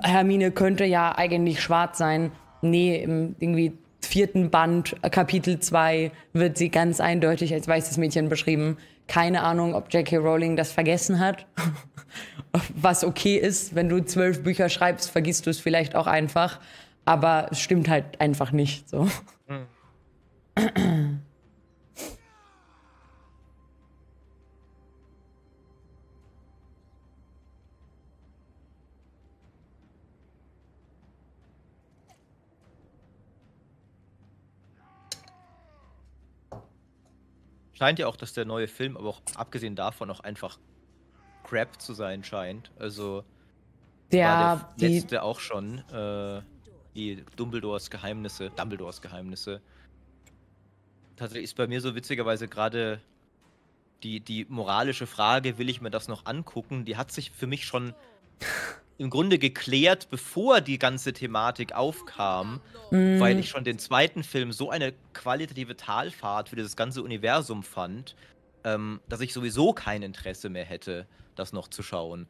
Hermine könnte ja eigentlich schwarz sein. Nee, im irgendwie vierten Band, äh, Kapitel 2, wird sie ganz eindeutig als weißes Mädchen beschrieben. Keine Ahnung, ob J.K. Rowling das vergessen hat. Was okay ist, wenn du zwölf Bücher schreibst, vergisst du es vielleicht auch einfach. Aber es stimmt halt einfach nicht so. Mhm. Scheint ja auch, dass der neue Film, aber auch abgesehen davon auch einfach crap zu sein scheint. Also der, der letzte auch schon. Äh, die Dumbledores Geheimnisse, Dumbledores Geheimnisse. Tatsächlich ist bei mir so witzigerweise gerade die, die moralische Frage, will ich mir das noch angucken, die hat sich für mich schon im Grunde geklärt, bevor die ganze Thematik aufkam, mm. weil ich schon den zweiten Film so eine qualitative Talfahrt für dieses ganze Universum fand, ähm, dass ich sowieso kein Interesse mehr hätte, das noch zu schauen.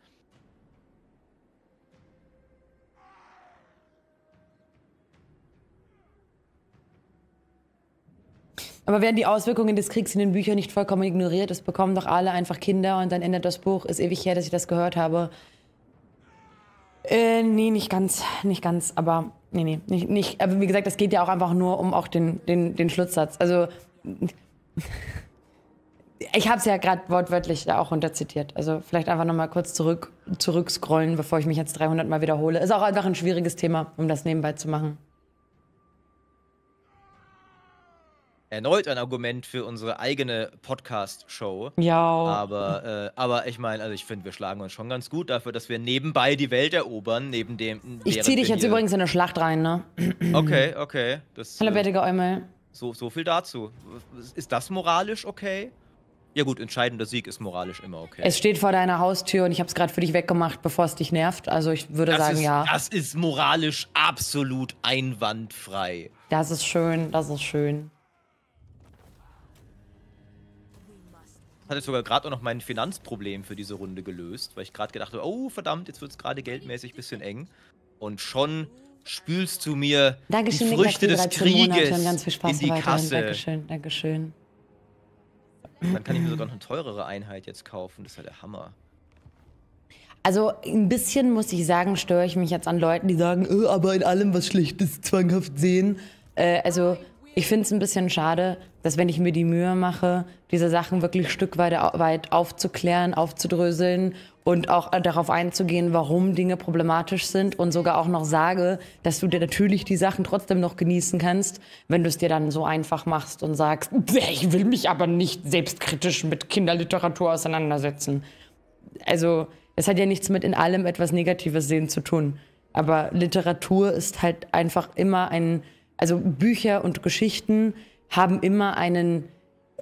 Aber werden die Auswirkungen des Kriegs in den Büchern nicht vollkommen ignoriert? Es bekommen doch alle einfach Kinder und dann ändert das Buch. Ist ewig her, dass ich das gehört habe. Äh, nee, nicht ganz, nicht ganz, aber nee, nee, nicht, nicht. Aber wie gesagt, das geht ja auch einfach nur um auch den, den, den Schlusssatz. Also ich habe es ja gerade wortwörtlich ja auch runterzitiert. Also vielleicht einfach nochmal kurz zurück, zurückscrollen, bevor ich mich jetzt 300 Mal wiederhole. Ist auch einfach ein schwieriges Thema, um das nebenbei zu machen. erneut ein Argument für unsere eigene Podcast-Show. Ja. Aber, äh, aber ich meine, also ich finde, wir schlagen uns schon ganz gut dafür, dass wir nebenbei die Welt erobern, neben dem. Ich ziehe dich jetzt übrigens in eine Schlacht rein, ne? okay, okay. Das, Hallerbärtiger äh, Eumel. So, so viel dazu. Ist das moralisch okay? Ja gut, entscheidender Sieg ist moralisch immer okay. Es steht vor deiner Haustür und ich habe es gerade für dich weggemacht, bevor es dich nervt. Also ich würde das sagen, ist, ja. Das ist moralisch absolut einwandfrei. Das ist schön, das ist schön. hatte sogar gerade auch noch mein Finanzproblem für diese Runde gelöst, weil ich gerade gedacht habe, oh verdammt, jetzt wird es gerade geldmäßig ein bisschen eng. Und schon spülst du mir Dankeschön, die Früchte des Krieges in die Kasse. Dankeschön, Dankeschön. Dann kann ich mir sogar noch eine teurere Einheit jetzt kaufen, das ist ja halt der Hammer. Also ein bisschen, muss ich sagen, störe ich mich jetzt an Leuten, die sagen, oh, aber in allem was Schlechtes zwanghaft sehen. Äh, also ich finde es ein bisschen schade, dass wenn ich mir die Mühe mache, diese Sachen wirklich Stück weit aufzuklären, aufzudröseln und auch äh, darauf einzugehen, warum Dinge problematisch sind und sogar auch noch sage, dass du dir natürlich die Sachen trotzdem noch genießen kannst, wenn du es dir dann so einfach machst und sagst, ich will mich aber nicht selbstkritisch mit Kinderliteratur auseinandersetzen. Also es hat ja nichts mit in allem etwas Negatives sehen zu tun. Aber Literatur ist halt einfach immer ein, also Bücher und Geschichten haben immer einen,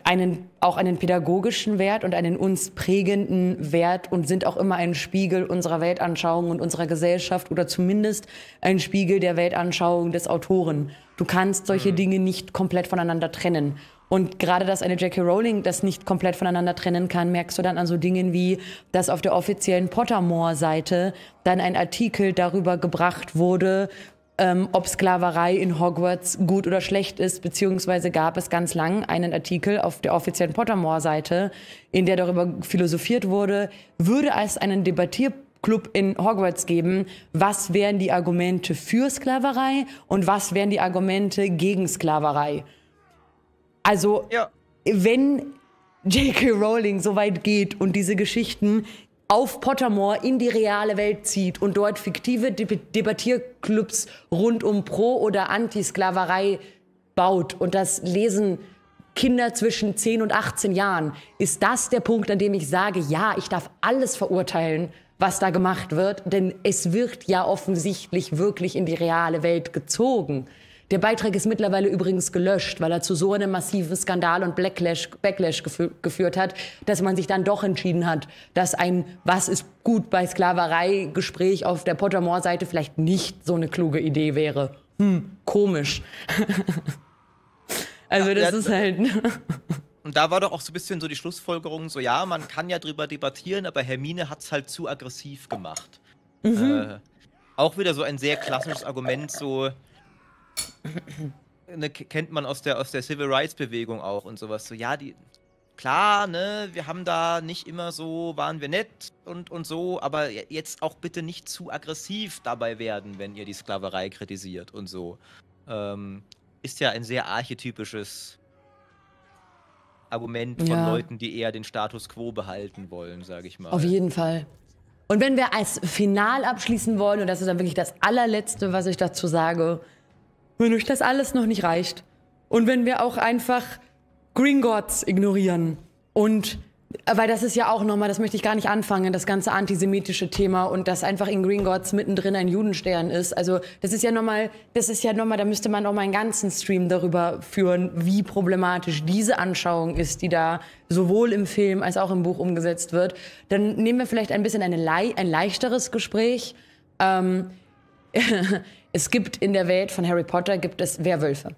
einen, auch einen pädagogischen Wert und einen uns prägenden Wert und sind auch immer ein Spiegel unserer Weltanschauung und unserer Gesellschaft oder zumindest ein Spiegel der Weltanschauung des Autoren. Du kannst solche mhm. Dinge nicht komplett voneinander trennen. Und gerade, dass eine Jackie Rowling das nicht komplett voneinander trennen kann, merkst du dann an so Dingen wie, dass auf der offiziellen Pottermore-Seite dann ein Artikel darüber gebracht wurde, ähm, ob Sklaverei in Hogwarts gut oder schlecht ist, beziehungsweise gab es ganz lang einen Artikel auf der offiziellen Pottermore-Seite, in der darüber philosophiert wurde, würde es einen Debattierclub in Hogwarts geben, was wären die Argumente für Sklaverei und was wären die Argumente gegen Sklaverei. Also, ja. wenn J.K. Rowling so weit geht und diese Geschichten auf Pottermore in die reale Welt zieht und dort fiktive De Debattierclubs rund um Pro- oder Antisklaverei baut und das lesen Kinder zwischen 10 und 18 Jahren, ist das der Punkt, an dem ich sage, ja, ich darf alles verurteilen, was da gemacht wird, denn es wird ja offensichtlich wirklich in die reale Welt gezogen. Der Beitrag ist mittlerweile übrigens gelöscht, weil er zu so einem massiven Skandal und Backlash, Backlash geführt hat, dass man sich dann doch entschieden hat, dass ein Was ist gut bei Sklaverei Gespräch auf der Pottermore-Seite vielleicht nicht so eine kluge Idee wäre. Hm, komisch. also ja, das ja, ist halt... Äh, und da war doch auch so ein bisschen so die Schlussfolgerung, so ja, man kann ja drüber debattieren, aber Hermine hat es halt zu aggressiv gemacht. Mhm. Äh, auch wieder so ein sehr klassisches Argument, so ne, kennt man aus der, aus der Civil Rights Bewegung auch und sowas. So, ja, die, klar, ne, wir haben da nicht immer so, waren wir nett und, und so, aber jetzt auch bitte nicht zu aggressiv dabei werden, wenn ihr die Sklaverei kritisiert und so. Ähm, ist ja ein sehr archetypisches Argument von ja. Leuten, die eher den Status quo behalten wollen, sage ich mal. Auf jeden Fall. Und wenn wir als Final abschließen wollen, und das ist dann wirklich das allerletzte, was ich dazu sage, wenn euch das alles noch nicht reicht und wenn wir auch einfach Green Gods ignorieren und äh, weil das ist ja auch nochmal, das möchte ich gar nicht anfangen, das ganze antisemitische Thema und dass einfach in Green Gods mittendrin ein Judenstern ist. Also das ist ja nochmal, das ist ja nochmal, da müsste man auch mal einen ganzen Stream darüber führen, wie problematisch diese Anschauung ist, die da sowohl im Film als auch im Buch umgesetzt wird. Dann nehmen wir vielleicht ein bisschen eine, ein leichteres Gespräch. Ähm, Es gibt in der Welt von Harry Potter gibt es Werwölfe.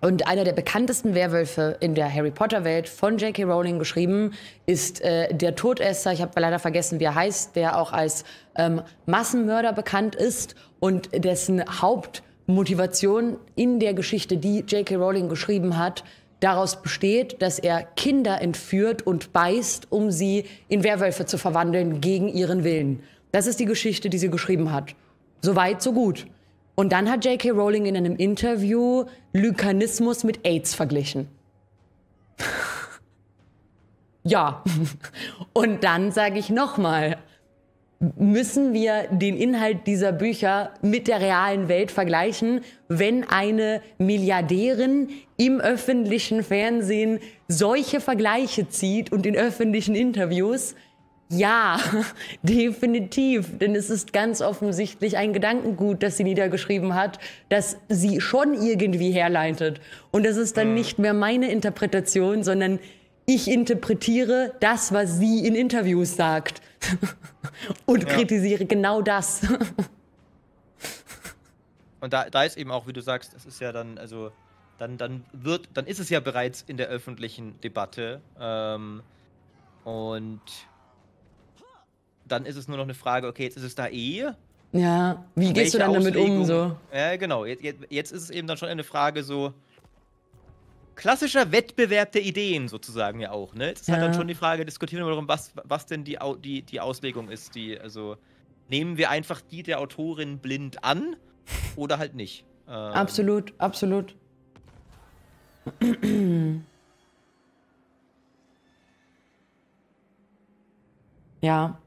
Und einer der bekanntesten Werwölfe in der Harry Potter-Welt von J.K. Rowling geschrieben ist äh, der Todesser, ich habe leider vergessen, wie er heißt, der auch als ähm, Massenmörder bekannt ist und dessen Hauptmotivation in der Geschichte, die J.K. Rowling geschrieben hat, daraus besteht, dass er Kinder entführt und beißt, um sie in Werwölfe zu verwandeln gegen ihren Willen. Das ist die Geschichte, die sie geschrieben hat. So weit, so gut. Und dann hat J.K. Rowling in einem Interview Lykanismus mit AIDS verglichen. ja. Und dann sage ich nochmal, müssen wir den Inhalt dieser Bücher mit der realen Welt vergleichen, wenn eine Milliardärin im öffentlichen Fernsehen solche Vergleiche zieht und in öffentlichen Interviews? Ja, definitiv. Denn es ist ganz offensichtlich ein Gedankengut, das sie niedergeschrieben hat, das sie schon irgendwie herleitet. Und das ist dann mhm. nicht mehr meine Interpretation, sondern ich interpretiere das, was sie in Interviews sagt. Und ja. kritisiere genau das. Und da, da ist eben auch, wie du sagst, es ist ja dann, also, dann, dann wird, dann ist es ja bereits in der öffentlichen Debatte. Ähm, und dann ist es nur noch eine Frage, okay, jetzt ist es da eh. Ja, wie Welche gehst du dann damit Auslegung? um? So? Ja, genau. Jetzt, jetzt ist es eben dann schon eine Frage so. Klassischer Wettbewerb der Ideen sozusagen ja auch, ne? Es ist ja. halt dann schon die Frage, diskutieren wir darum, was, was denn die, die, die Auslegung ist, die, also nehmen wir einfach die der Autorin blind an oder halt nicht. Ähm, absolut, absolut. ja,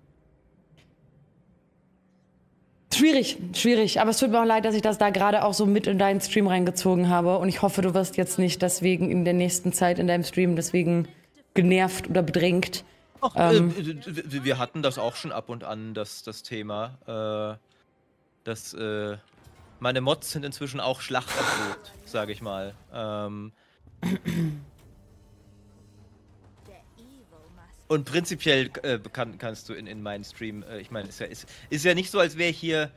Schwierig, schwierig. Aber es tut mir auch leid, dass ich das da gerade auch so mit in deinen Stream reingezogen habe. Und ich hoffe, du wirst jetzt nicht deswegen in der nächsten Zeit in deinem Stream deswegen genervt oder bedrängt. Ach, äh, ähm, äh, wir hatten das auch schon ab und an, das, das Thema. Äh, dass äh, meine Mods sind inzwischen auch schlachterprobt, sage ich mal. Ähm, Und prinzipiell äh, kann, kannst du in, in meinen Stream, äh, ich meine, ist ja, ist, ist ja nicht so, als wäre ich hier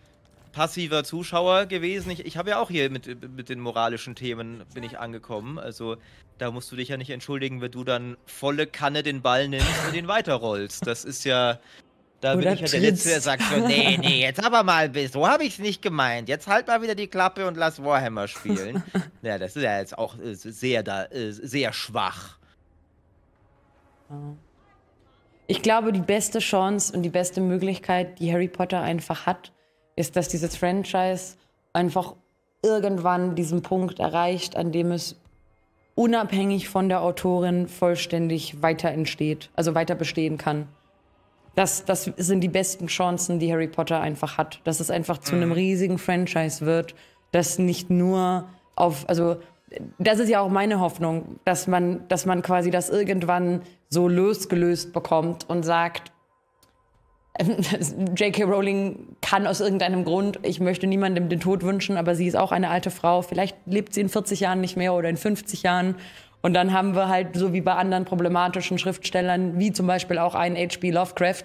passiver Zuschauer gewesen. Ich, ich habe ja auch hier mit, mit den moralischen Themen bin ich angekommen. Also da musst du dich ja nicht entschuldigen, wenn du dann volle Kanne den Ball nimmst und den weiterrollst. Das ist ja, da Oder bin ich ja der Letzte, der sagt schon, nee, nee, jetzt aber mal, bist. so habe ich es nicht gemeint. Jetzt halt mal wieder die Klappe und lass Warhammer spielen. ja, das ist ja jetzt auch äh, sehr, da, äh, sehr schwach. Mhm. Ich glaube, die beste Chance und die beste Möglichkeit, die Harry Potter einfach hat, ist, dass dieses Franchise einfach irgendwann diesen Punkt erreicht, an dem es unabhängig von der Autorin vollständig weiter entsteht, also weiter bestehen kann. Das, das sind die besten Chancen, die Harry Potter einfach hat. Dass es einfach zu einem mhm. riesigen Franchise wird, das nicht nur auf, also das ist ja auch meine Hoffnung, dass man, dass man quasi das irgendwann so losgelöst bekommt und sagt, J.K. Rowling kann aus irgendeinem Grund, ich möchte niemandem den Tod wünschen, aber sie ist auch eine alte Frau. Vielleicht lebt sie in 40 Jahren nicht mehr oder in 50 Jahren. Und dann haben wir halt, so wie bei anderen problematischen Schriftstellern, wie zum Beispiel auch einen H.P. Lovecraft,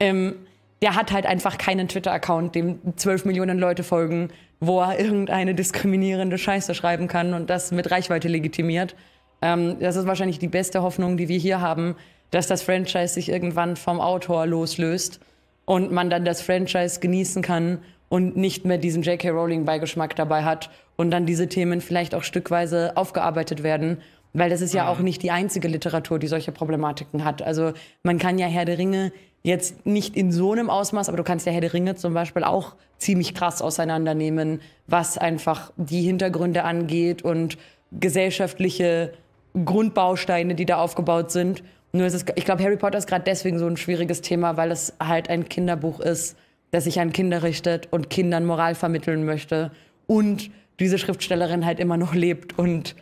ähm, der hat halt einfach keinen Twitter-Account, dem 12 Millionen Leute folgen wo er irgendeine diskriminierende Scheiße schreiben kann und das mit Reichweite legitimiert. Ähm, das ist wahrscheinlich die beste Hoffnung, die wir hier haben, dass das Franchise sich irgendwann vom Autor loslöst und man dann das Franchise genießen kann und nicht mehr diesen J.K. Rowling-Beigeschmack dabei hat und dann diese Themen vielleicht auch stückweise aufgearbeitet werden. Weil das ist ja mhm. auch nicht die einzige Literatur, die solche Problematiken hat. Also man kann ja Herr der Ringe Jetzt nicht in so einem Ausmaß, aber du kannst ja Herr der Ringe zum Beispiel auch ziemlich krass auseinandernehmen, was einfach die Hintergründe angeht und gesellschaftliche Grundbausteine, die da aufgebaut sind. Nur ist es, ich glaube, Harry Potter ist gerade deswegen so ein schwieriges Thema, weil es halt ein Kinderbuch ist, das sich an Kinder richtet und Kindern Moral vermitteln möchte und diese Schriftstellerin halt immer noch lebt und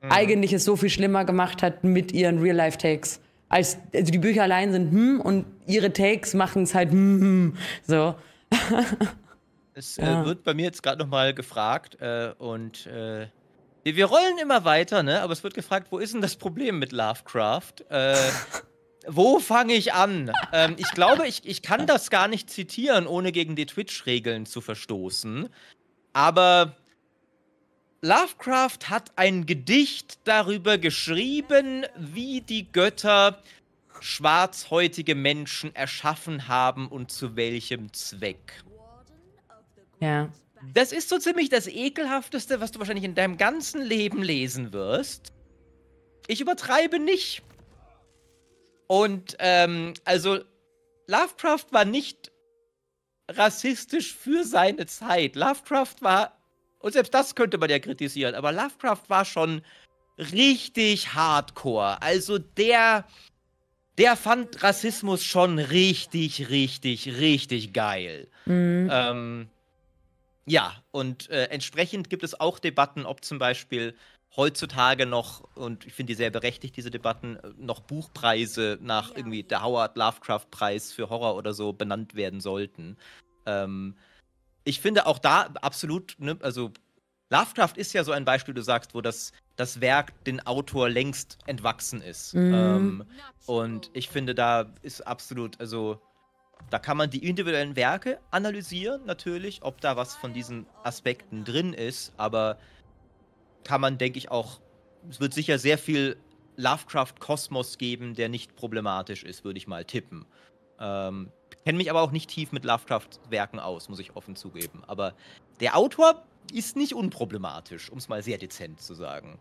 mhm. eigentlich es so viel schlimmer gemacht hat mit ihren Real-Life-Takes. Als, also die Bücher allein sind hm und ihre Takes machen es halt mm, so. es äh, ja. wird bei mir jetzt gerade nochmal gefragt äh, und äh, wir rollen immer weiter, ne? Aber es wird gefragt, wo ist denn das Problem mit Lovecraft? Äh, wo fange ich an? ähm, ich glaube, ich, ich kann das gar nicht zitieren, ohne gegen die Twitch-Regeln zu verstoßen. Aber Lovecraft hat ein Gedicht darüber geschrieben, wie die Götter schwarzhäutige Menschen erschaffen haben und zu welchem Zweck. Ja. Das ist so ziemlich das ekelhafteste, was du wahrscheinlich in deinem ganzen Leben lesen wirst. Ich übertreibe nicht. Und ähm, also Lovecraft war nicht rassistisch für seine Zeit. Lovecraft war, und selbst das könnte man ja kritisieren, aber Lovecraft war schon richtig hardcore. Also der der fand Rassismus schon richtig, richtig, richtig geil. Mhm. Ähm, ja, und äh, entsprechend gibt es auch Debatten, ob zum Beispiel heutzutage noch, und ich finde die sehr berechtigt, diese Debatten, äh, noch Buchpreise nach ja. irgendwie der Howard Lovecraft-Preis für Horror oder so benannt werden sollten. Ähm, ich finde auch da absolut, ne, also Lovecraft ist ja so ein Beispiel, du sagst, wo das das Werk den Autor längst entwachsen ist. Mhm. Ähm, und ich finde, da ist absolut, also da kann man die individuellen Werke analysieren, natürlich, ob da was von diesen Aspekten drin ist, aber kann man, denke ich, auch, es wird sicher sehr viel Lovecraft-Kosmos geben, der nicht problematisch ist, würde ich mal tippen. Ähm, Kenne mich aber auch nicht tief mit Lovecraft-Werken aus, muss ich offen zugeben. Aber der Autor ist nicht unproblematisch, um es mal sehr dezent zu sagen.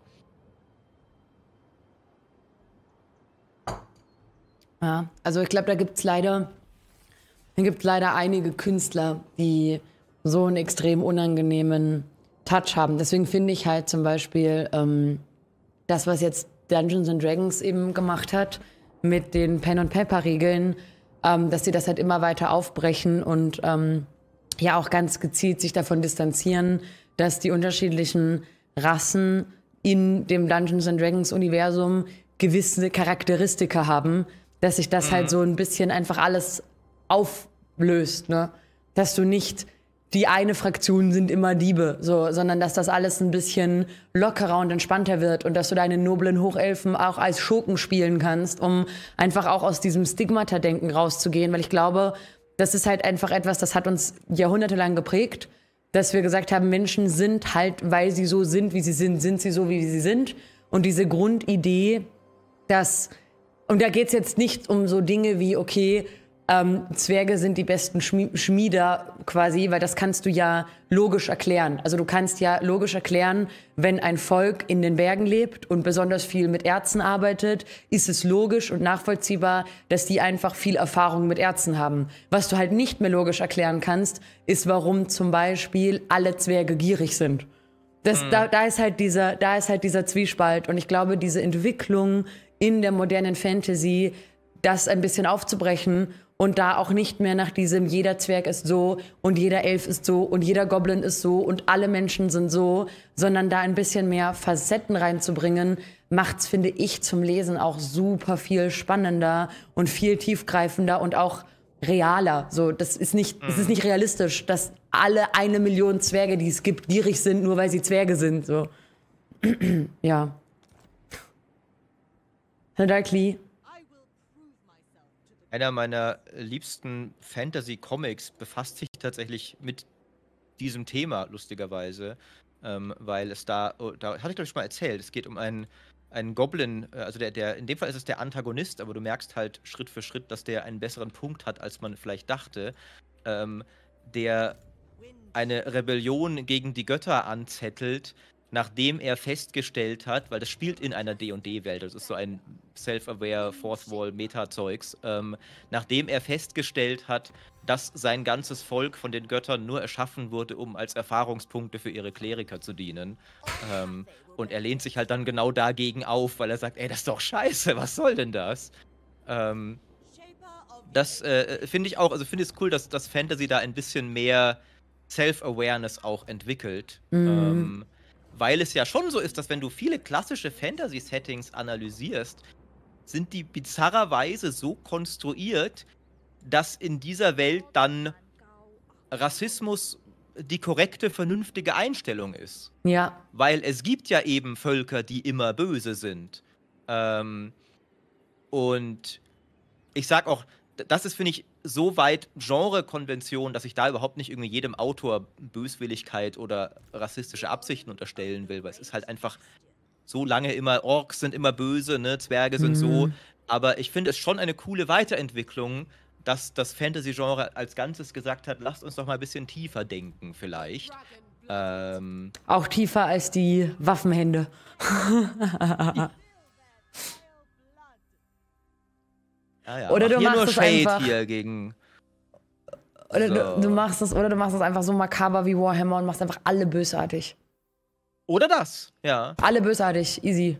Ja, also ich glaube, da gibt es leider, leider einige Künstler, die so einen extrem unangenehmen Touch haben. Deswegen finde ich halt zum Beispiel ähm, das, was jetzt Dungeons and Dragons eben gemacht hat mit den Pen and Paper Regeln, ähm, dass sie das halt immer weiter aufbrechen und ähm, ja auch ganz gezielt sich davon distanzieren, dass die unterschiedlichen Rassen in dem Dungeons and Dragons Universum gewisse Charakteristika haben, dass sich das halt mhm. halt so ein bisschen einfach alles auflöst, ne? Dass du nicht die eine Fraktion sind immer Diebe, so, sondern dass das alles ein bisschen lockerer und entspannter wird und dass du deine noblen Hochelfen auch als Schurken spielen kannst, um einfach auch aus diesem Stigmata-Denken rauszugehen, weil ich glaube, das ist halt einfach etwas, das hat uns jahrhundertelang geprägt, dass wir gesagt haben, Menschen sind halt, weil sie so sind, wie sie sind, sind sie so, wie sie sind. Und diese Grundidee, dass, und da geht es jetzt nicht um so Dinge wie, okay, ähm, Zwerge sind die besten Schmi Schmieder quasi, weil das kannst du ja logisch erklären. Also du kannst ja logisch erklären, wenn ein Volk in den Bergen lebt und besonders viel mit Erzen arbeitet, ist es logisch und nachvollziehbar, dass die einfach viel Erfahrung mit Erzen haben. Was du halt nicht mehr logisch erklären kannst, ist, warum zum Beispiel alle Zwerge gierig sind. Das, mhm. da, da, ist halt dieser, da ist halt dieser Zwiespalt. Und ich glaube, diese Entwicklung in der modernen Fantasy, das ein bisschen aufzubrechen und da auch nicht mehr nach diesem jeder Zwerg ist so und jeder Elf ist so und jeder Goblin ist so und alle Menschen sind so, sondern da ein bisschen mehr Facetten reinzubringen, macht's finde ich zum Lesen auch super viel spannender und viel tiefgreifender und auch realer. So, das ist nicht, es ist mhm. nicht realistisch, dass alle eine Million Zwerge, die es gibt, gierig sind, nur weil sie Zwerge sind. So, ja. Herr Darkly, einer meiner liebsten Fantasy-Comics befasst sich tatsächlich mit diesem Thema, lustigerweise. Ähm, weil es da, oh, da hatte ich glaube ich schon mal erzählt, es geht um einen, einen Goblin, äh, also der, der, in dem Fall ist es der Antagonist, aber du merkst halt Schritt für Schritt, dass der einen besseren Punkt hat, als man vielleicht dachte, ähm, der eine Rebellion gegen die Götter anzettelt, nachdem er festgestellt hat, weil das spielt in einer D&D-Welt, das ist so ein self-aware Fourth Wall Meta-Zeugs, ähm, nachdem er festgestellt hat, dass sein ganzes Volk von den Göttern nur erschaffen wurde, um als Erfahrungspunkte für ihre Kleriker zu dienen. Ähm, und er lehnt sich halt dann genau dagegen auf, weil er sagt, ey, das ist doch scheiße, was soll denn das? Ähm, das äh, äh finde ich auch, also finde ich es cool, dass, dass Fantasy da ein bisschen mehr Self-Awareness auch entwickelt. Mhm ähm, weil es ja schon so ist, dass wenn du viele klassische Fantasy-Settings analysierst, sind die bizarrerweise so konstruiert, dass in dieser Welt dann Rassismus die korrekte, vernünftige Einstellung ist. Ja. Weil es gibt ja eben Völker, die immer böse sind. Ähm, und ich sag auch, das ist, finde ich, so weit Genrekonvention, dass ich da überhaupt nicht irgendwie jedem Autor Böswilligkeit oder rassistische Absichten unterstellen will, weil es ist halt einfach so lange immer, Orks sind immer böse, ne, Zwerge sind mhm. so. Aber ich finde es schon eine coole Weiterentwicklung, dass das Fantasy-Genre als Ganzes gesagt hat, lasst uns doch mal ein bisschen tiefer denken, vielleicht. Ähm, Auch tiefer als die Waffenhände. Ah ja, Oder du machst nur es einfach. hier gegen. Oder, so. du, du, machst es, oder du machst es einfach so makaber wie Warhammer und machst einfach alle bösartig. Oder das, ja. Alle bösartig, easy.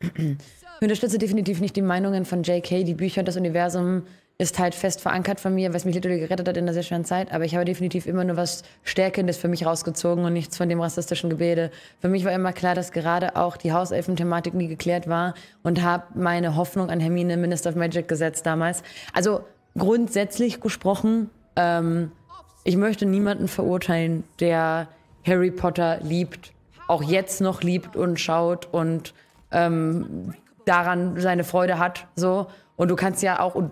Ich unterstütze definitiv nicht die Meinungen von JK, die Bücher und das Universum ist halt fest verankert von mir, was mich literally gerettet hat in einer sehr schweren Zeit. Aber ich habe definitiv immer nur was Stärkendes für mich rausgezogen und nichts von dem rassistischen Gebete. Für mich war immer klar, dass gerade auch die Hauselfen-Thematik nie geklärt war und habe meine Hoffnung an Hermine Minister of Magic gesetzt damals. Also grundsätzlich gesprochen, ähm, ich möchte niemanden verurteilen, der Harry Potter liebt, auch jetzt noch liebt und schaut und ähm, daran seine Freude hat. So. Und du kannst ja auch, und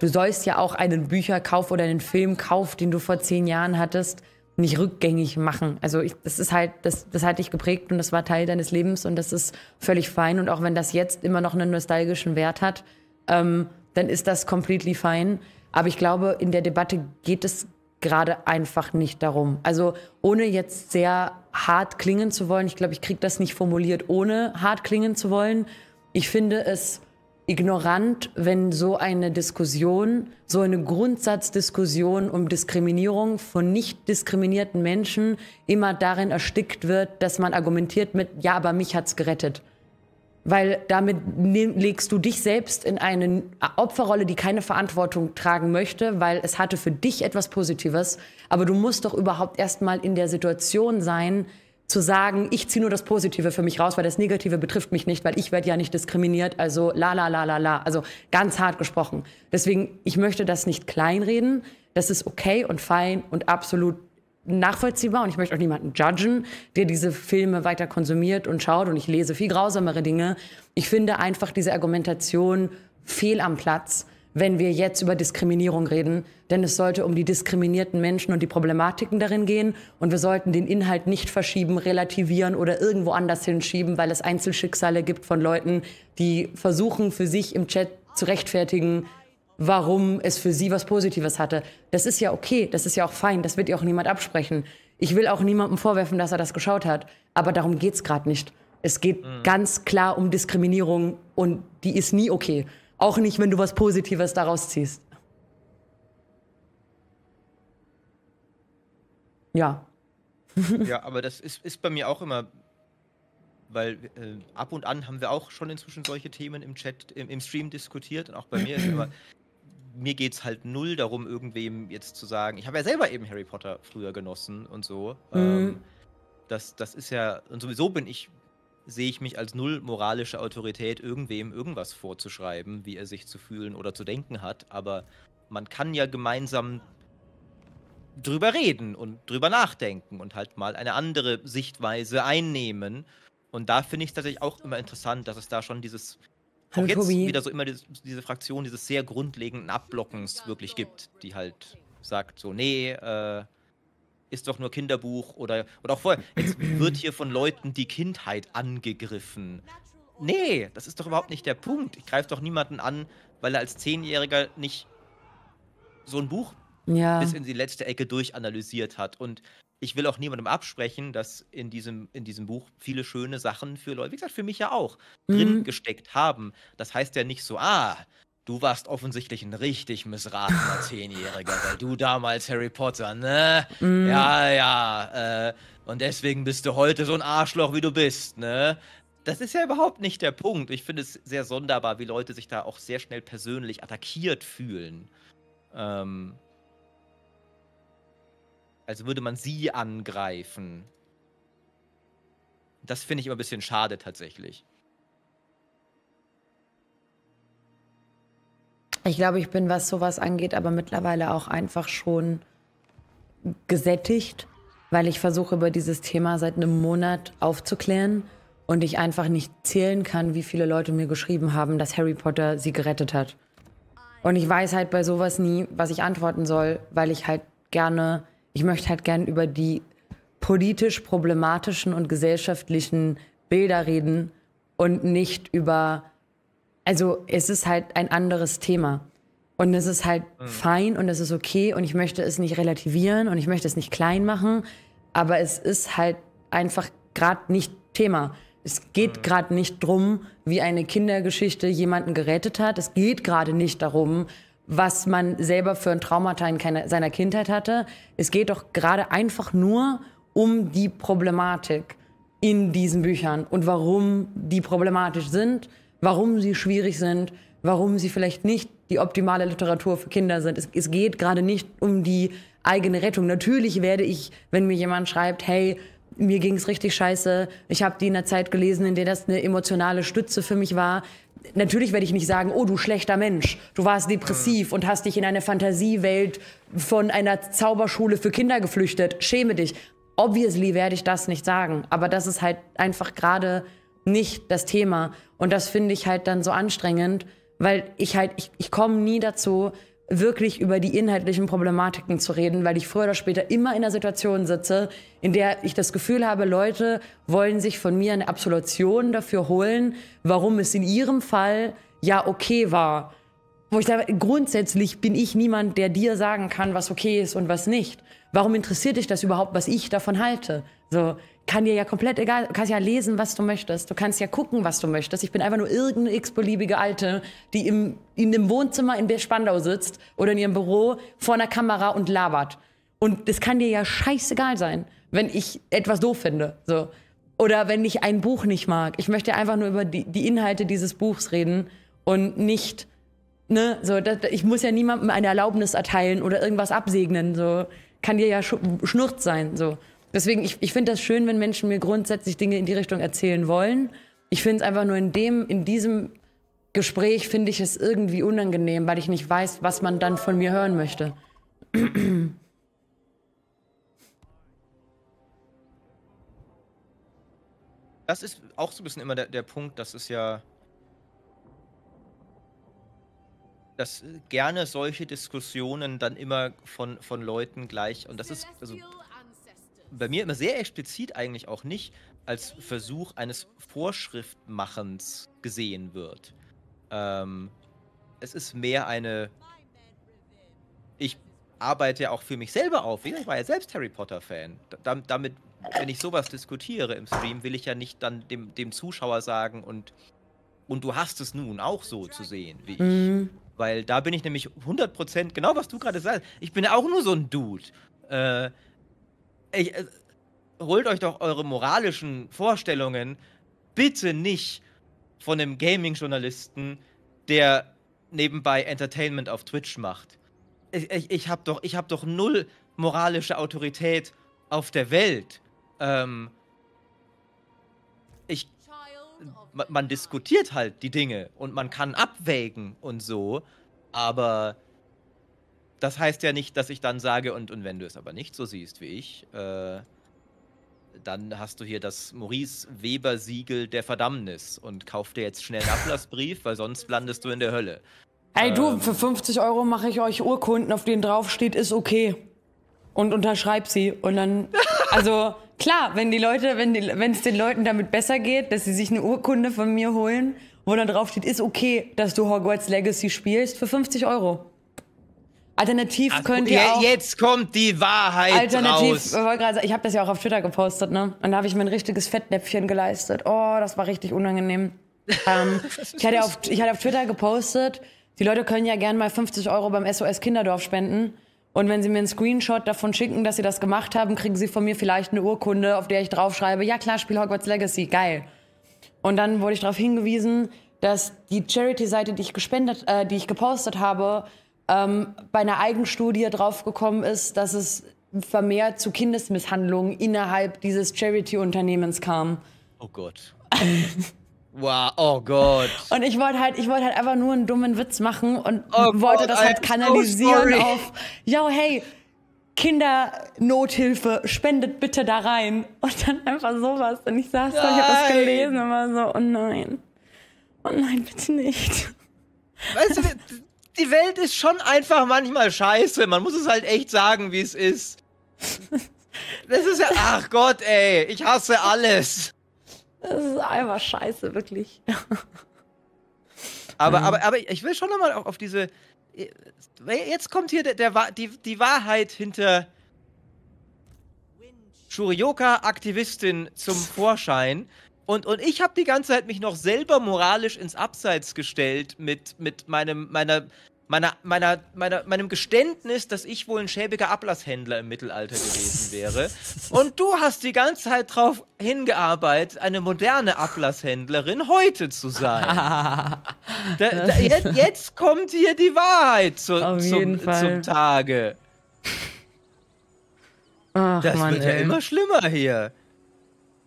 Du sollst ja auch einen Bücherkauf oder einen Filmkauf, den du vor zehn Jahren hattest, nicht rückgängig machen. Also ich, das ist halt, das, das hat dich geprägt und das war Teil deines Lebens und das ist völlig fein. Und auch wenn das jetzt immer noch einen nostalgischen Wert hat, ähm, dann ist das completely fein. Aber ich glaube, in der Debatte geht es gerade einfach nicht darum. Also ohne jetzt sehr hart klingen zu wollen, ich glaube, ich kriege das nicht formuliert, ohne hart klingen zu wollen. Ich finde es ignorant, wenn so eine Diskussion, so eine Grundsatzdiskussion um Diskriminierung von nicht diskriminierten Menschen immer darin erstickt wird, dass man argumentiert mit, ja, aber mich hat's gerettet. Weil damit legst du dich selbst in eine Opferrolle, die keine Verantwortung tragen möchte, weil es hatte für dich etwas Positives. Aber du musst doch überhaupt erstmal in der Situation sein, zu sagen, ich ziehe nur das Positive für mich raus, weil das Negative betrifft mich nicht, weil ich werde ja nicht diskriminiert, also la la la la la, also ganz hart gesprochen. Deswegen, ich möchte das nicht kleinreden, das ist okay und fein und absolut nachvollziehbar und ich möchte auch niemanden judgen, der diese Filme weiter konsumiert und schaut und ich lese viel grausamere Dinge. Ich finde einfach diese Argumentation fehl am Platz wenn wir jetzt über Diskriminierung reden, denn es sollte um die diskriminierten Menschen und die Problematiken darin gehen und wir sollten den Inhalt nicht verschieben, relativieren oder irgendwo anders hinschieben, weil es Einzelschicksale gibt von Leuten, die versuchen für sich im Chat zu rechtfertigen, warum es für sie was Positives hatte. Das ist ja okay, das ist ja auch fein, das wird ihr auch niemand absprechen. Ich will auch niemandem vorwerfen, dass er das geschaut hat, aber darum geht's gerade nicht. Es geht mhm. ganz klar um Diskriminierung und die ist nie okay. Auch nicht, wenn du was Positives daraus ziehst. Ja. ja, aber das ist, ist bei mir auch immer, weil äh, ab und an haben wir auch schon inzwischen solche Themen im Chat, im, im Stream diskutiert und auch bei mir ist immer, mir geht es halt null darum, irgendwem jetzt zu sagen, ich habe ja selber eben Harry Potter früher genossen und so. Mhm. Ähm, das, das ist ja, und sowieso bin ich sehe ich mich als null moralische Autorität, irgendwem irgendwas vorzuschreiben, wie er sich zu fühlen oder zu denken hat. Aber man kann ja gemeinsam drüber reden und drüber nachdenken und halt mal eine andere Sichtweise einnehmen. Und da finde ich es tatsächlich auch immer interessant, dass es da schon dieses, Hallo, auch jetzt Tobi. wieder so immer diese, diese Fraktion dieses sehr grundlegenden Abblockens wirklich gibt, die halt sagt so, nee, äh, ist doch nur Kinderbuch oder, oder auch vorher, jetzt wird hier von Leuten die Kindheit angegriffen. Nee, das ist doch überhaupt nicht der Punkt. Ich greife doch niemanden an, weil er als Zehnjähriger nicht so ein Buch ja. bis in die letzte Ecke durchanalysiert hat. Und ich will auch niemandem absprechen, dass in diesem, in diesem Buch viele schöne Sachen für Leute, wie gesagt, für mich ja auch, mhm. drin gesteckt haben. Das heißt ja nicht so, ah, Du warst offensichtlich ein richtig missratener Zehnjähriger, weil du damals Harry Potter, ne? Mm. Ja, ja. Äh, und deswegen bist du heute so ein Arschloch, wie du bist, ne? Das ist ja überhaupt nicht der Punkt. Ich finde es sehr sonderbar, wie Leute sich da auch sehr schnell persönlich attackiert fühlen. Ähm, als würde man sie angreifen. Das finde ich immer ein bisschen schade tatsächlich. Ich glaube, ich bin, was sowas angeht, aber mittlerweile auch einfach schon gesättigt, weil ich versuche, über dieses Thema seit einem Monat aufzuklären und ich einfach nicht zählen kann, wie viele Leute mir geschrieben haben, dass Harry Potter sie gerettet hat. Und ich weiß halt bei sowas nie, was ich antworten soll, weil ich halt gerne, ich möchte halt gerne über die politisch problematischen und gesellschaftlichen Bilder reden und nicht über also es ist halt ein anderes Thema. Und es ist halt mhm. fein und es ist okay und ich möchte es nicht relativieren und ich möchte es nicht klein machen, aber es ist halt einfach gerade nicht Thema. Es geht mhm. gerade nicht drum, wie eine Kindergeschichte jemanden gerettet hat. Es geht gerade nicht darum, was man selber für ein Traumata in seiner Kindheit hatte. Es geht doch gerade einfach nur um die Problematik in diesen Büchern und warum die problematisch sind warum sie schwierig sind, warum sie vielleicht nicht die optimale Literatur für Kinder sind. Es, es geht gerade nicht um die eigene Rettung. Natürlich werde ich, wenn mir jemand schreibt, hey, mir ging's richtig scheiße, ich habe die in einer Zeit gelesen, in der das eine emotionale Stütze für mich war. Natürlich werde ich nicht sagen, oh du schlechter Mensch, du warst depressiv mhm. und hast dich in eine Fantasiewelt von einer Zauberschule für Kinder geflüchtet, schäme dich. Obviously werde ich das nicht sagen, aber das ist halt einfach gerade nicht das Thema. Und das finde ich halt dann so anstrengend, weil ich halt, ich, ich komme nie dazu, wirklich über die inhaltlichen Problematiken zu reden, weil ich früher oder später immer in einer Situation sitze, in der ich das Gefühl habe, Leute wollen sich von mir eine Absolution dafür holen, warum es in ihrem Fall ja okay war. Wo ich sage, grundsätzlich bin ich niemand, der dir sagen kann, was okay ist und was nicht. Warum interessiert dich das überhaupt, was ich davon halte? So, kann dir ja komplett egal, du kannst ja lesen, was du möchtest. Du kannst ja gucken, was du möchtest. Ich bin einfach nur irgendeine x-beliebige Alte, die im, in dem Wohnzimmer in Spandau sitzt oder in ihrem Büro vor einer Kamera und labert. Und das kann dir ja scheißegal sein, wenn ich etwas doof finde. So. Oder wenn ich ein Buch nicht mag. Ich möchte einfach nur über die, die Inhalte dieses Buchs reden und nicht, ne, so, das, ich muss ja niemandem eine Erlaubnis erteilen oder irgendwas absegnen. So. Kann dir ja sch schnurz sein. So. Deswegen, ich, ich finde das schön, wenn Menschen mir grundsätzlich Dinge in die Richtung erzählen wollen. Ich finde es einfach nur in dem, in diesem Gespräch finde ich es irgendwie unangenehm, weil ich nicht weiß, was man dann von mir hören möchte. Das ist auch so ein bisschen immer der, der Punkt, dass es ja, dass äh, gerne solche Diskussionen dann immer von, von Leuten gleich, und das ist, also bei mir immer sehr explizit eigentlich auch nicht als Versuch eines Vorschriftmachens gesehen wird. Ähm, es ist mehr eine. Ich arbeite ja auch für mich selber auf. Ich war ja selbst Harry Potter-Fan. Da, damit, wenn ich sowas diskutiere im Stream, will ich ja nicht dann dem, dem Zuschauer sagen und, und du hast es nun auch so zu sehen wie ich. Mhm. Weil da bin ich nämlich 100% genau, was du gerade sagst. Ich bin ja auch nur so ein Dude. Äh, ich, äh, holt euch doch eure moralischen Vorstellungen bitte nicht von einem Gaming-Journalisten, der nebenbei Entertainment auf Twitch macht. Ich, ich, ich habe doch, hab doch null moralische Autorität auf der Welt. Ähm, ich, man, man diskutiert halt die Dinge und man kann abwägen und so, aber das heißt ja nicht, dass ich dann sage, und, und wenn du es aber nicht so siehst wie ich, äh, dann hast du hier das Maurice Weber Siegel der Verdammnis und kauf dir jetzt schnell einen Ablassbrief, weil sonst landest du in der Hölle. Ey du, ähm, für 50 Euro mache ich euch Urkunden, auf denen draufsteht, ist okay. Und unterschreib sie. Und dann, also klar, wenn die Leute, wenn es den Leuten damit besser geht, dass sie sich eine Urkunde von mir holen, wo dann draufsteht, ist okay, dass du Hogwarts Legacy spielst, für 50 Euro. Alternativ Ach, könnt ihr auch, Jetzt kommt die Wahrheit Alternativ, raus. Alternativ, ich habe das ja auch auf Twitter gepostet, ne? Und da habe ich mir ein richtiges Fettnäpfchen geleistet. Oh, das war richtig unangenehm. ähm, ich, hatte auf, ich hatte auf Twitter gepostet, die Leute können ja gern mal 50 Euro beim SOS Kinderdorf spenden. Und wenn sie mir einen Screenshot davon schicken, dass sie das gemacht haben, kriegen sie von mir vielleicht eine Urkunde, auf der ich draufschreibe, ja klar, spiel Hogwarts Legacy, geil. Und dann wurde ich darauf hingewiesen, dass die Charity-Seite, die ich gespendet, äh, die ich gepostet habe, ähm, bei einer Eigenstudie draufgekommen ist, dass es vermehrt zu Kindesmisshandlungen innerhalb dieses Charity-Unternehmens kam. Oh Gott. wow, oh Gott. Und ich wollte halt, ich halt einfach nur einen dummen Witz machen und oh wollte Gott, das halt kanalisieren so auf, yo, hey, Kindernothilfe, spendet bitte da rein. Und dann einfach sowas. Und ich saß da, ich hab das gelesen und war so, oh nein. Oh nein, bitte nicht. Weißt du, die Welt ist schon einfach manchmal scheiße. Man muss es halt echt sagen, wie es ist. Das ist ja. Ach Gott, ey. Ich hasse alles. Das ist einfach scheiße, wirklich. Aber, mhm. aber, aber ich will schon nochmal auf diese. Jetzt kommt hier der, der, die, die Wahrheit hinter Shurioka-Aktivistin zum Vorschein. Und, und ich habe die ganze Zeit mich noch selber moralisch ins Abseits gestellt mit, mit meinem, meiner, meiner, meiner, meiner, meinem Geständnis, dass ich wohl ein schäbiger Ablasshändler im Mittelalter gewesen wäre. Und du hast die ganze Zeit darauf hingearbeitet, eine moderne Ablasshändlerin heute zu sein. da, da, jetzt, jetzt, kommt hier die Wahrheit zu, zum, zum, Tage. Ach, das Mann, wird ja immer schlimmer hier.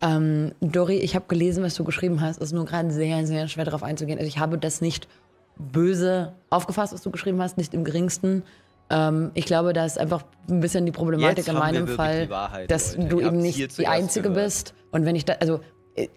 Ähm, Dori, ich habe gelesen, was du geschrieben hast. Es Ist nur gerade sehr, sehr schwer darauf einzugehen. Also ich habe das nicht böse aufgefasst, was du geschrieben hast, nicht im geringsten. Ähm, ich glaube, da ist einfach ein bisschen die Problematik Jetzt in meinem Fall, Wahrheit, dass Leute. du ich eben nicht die Einzige gehört. bist. Und wenn ich da, also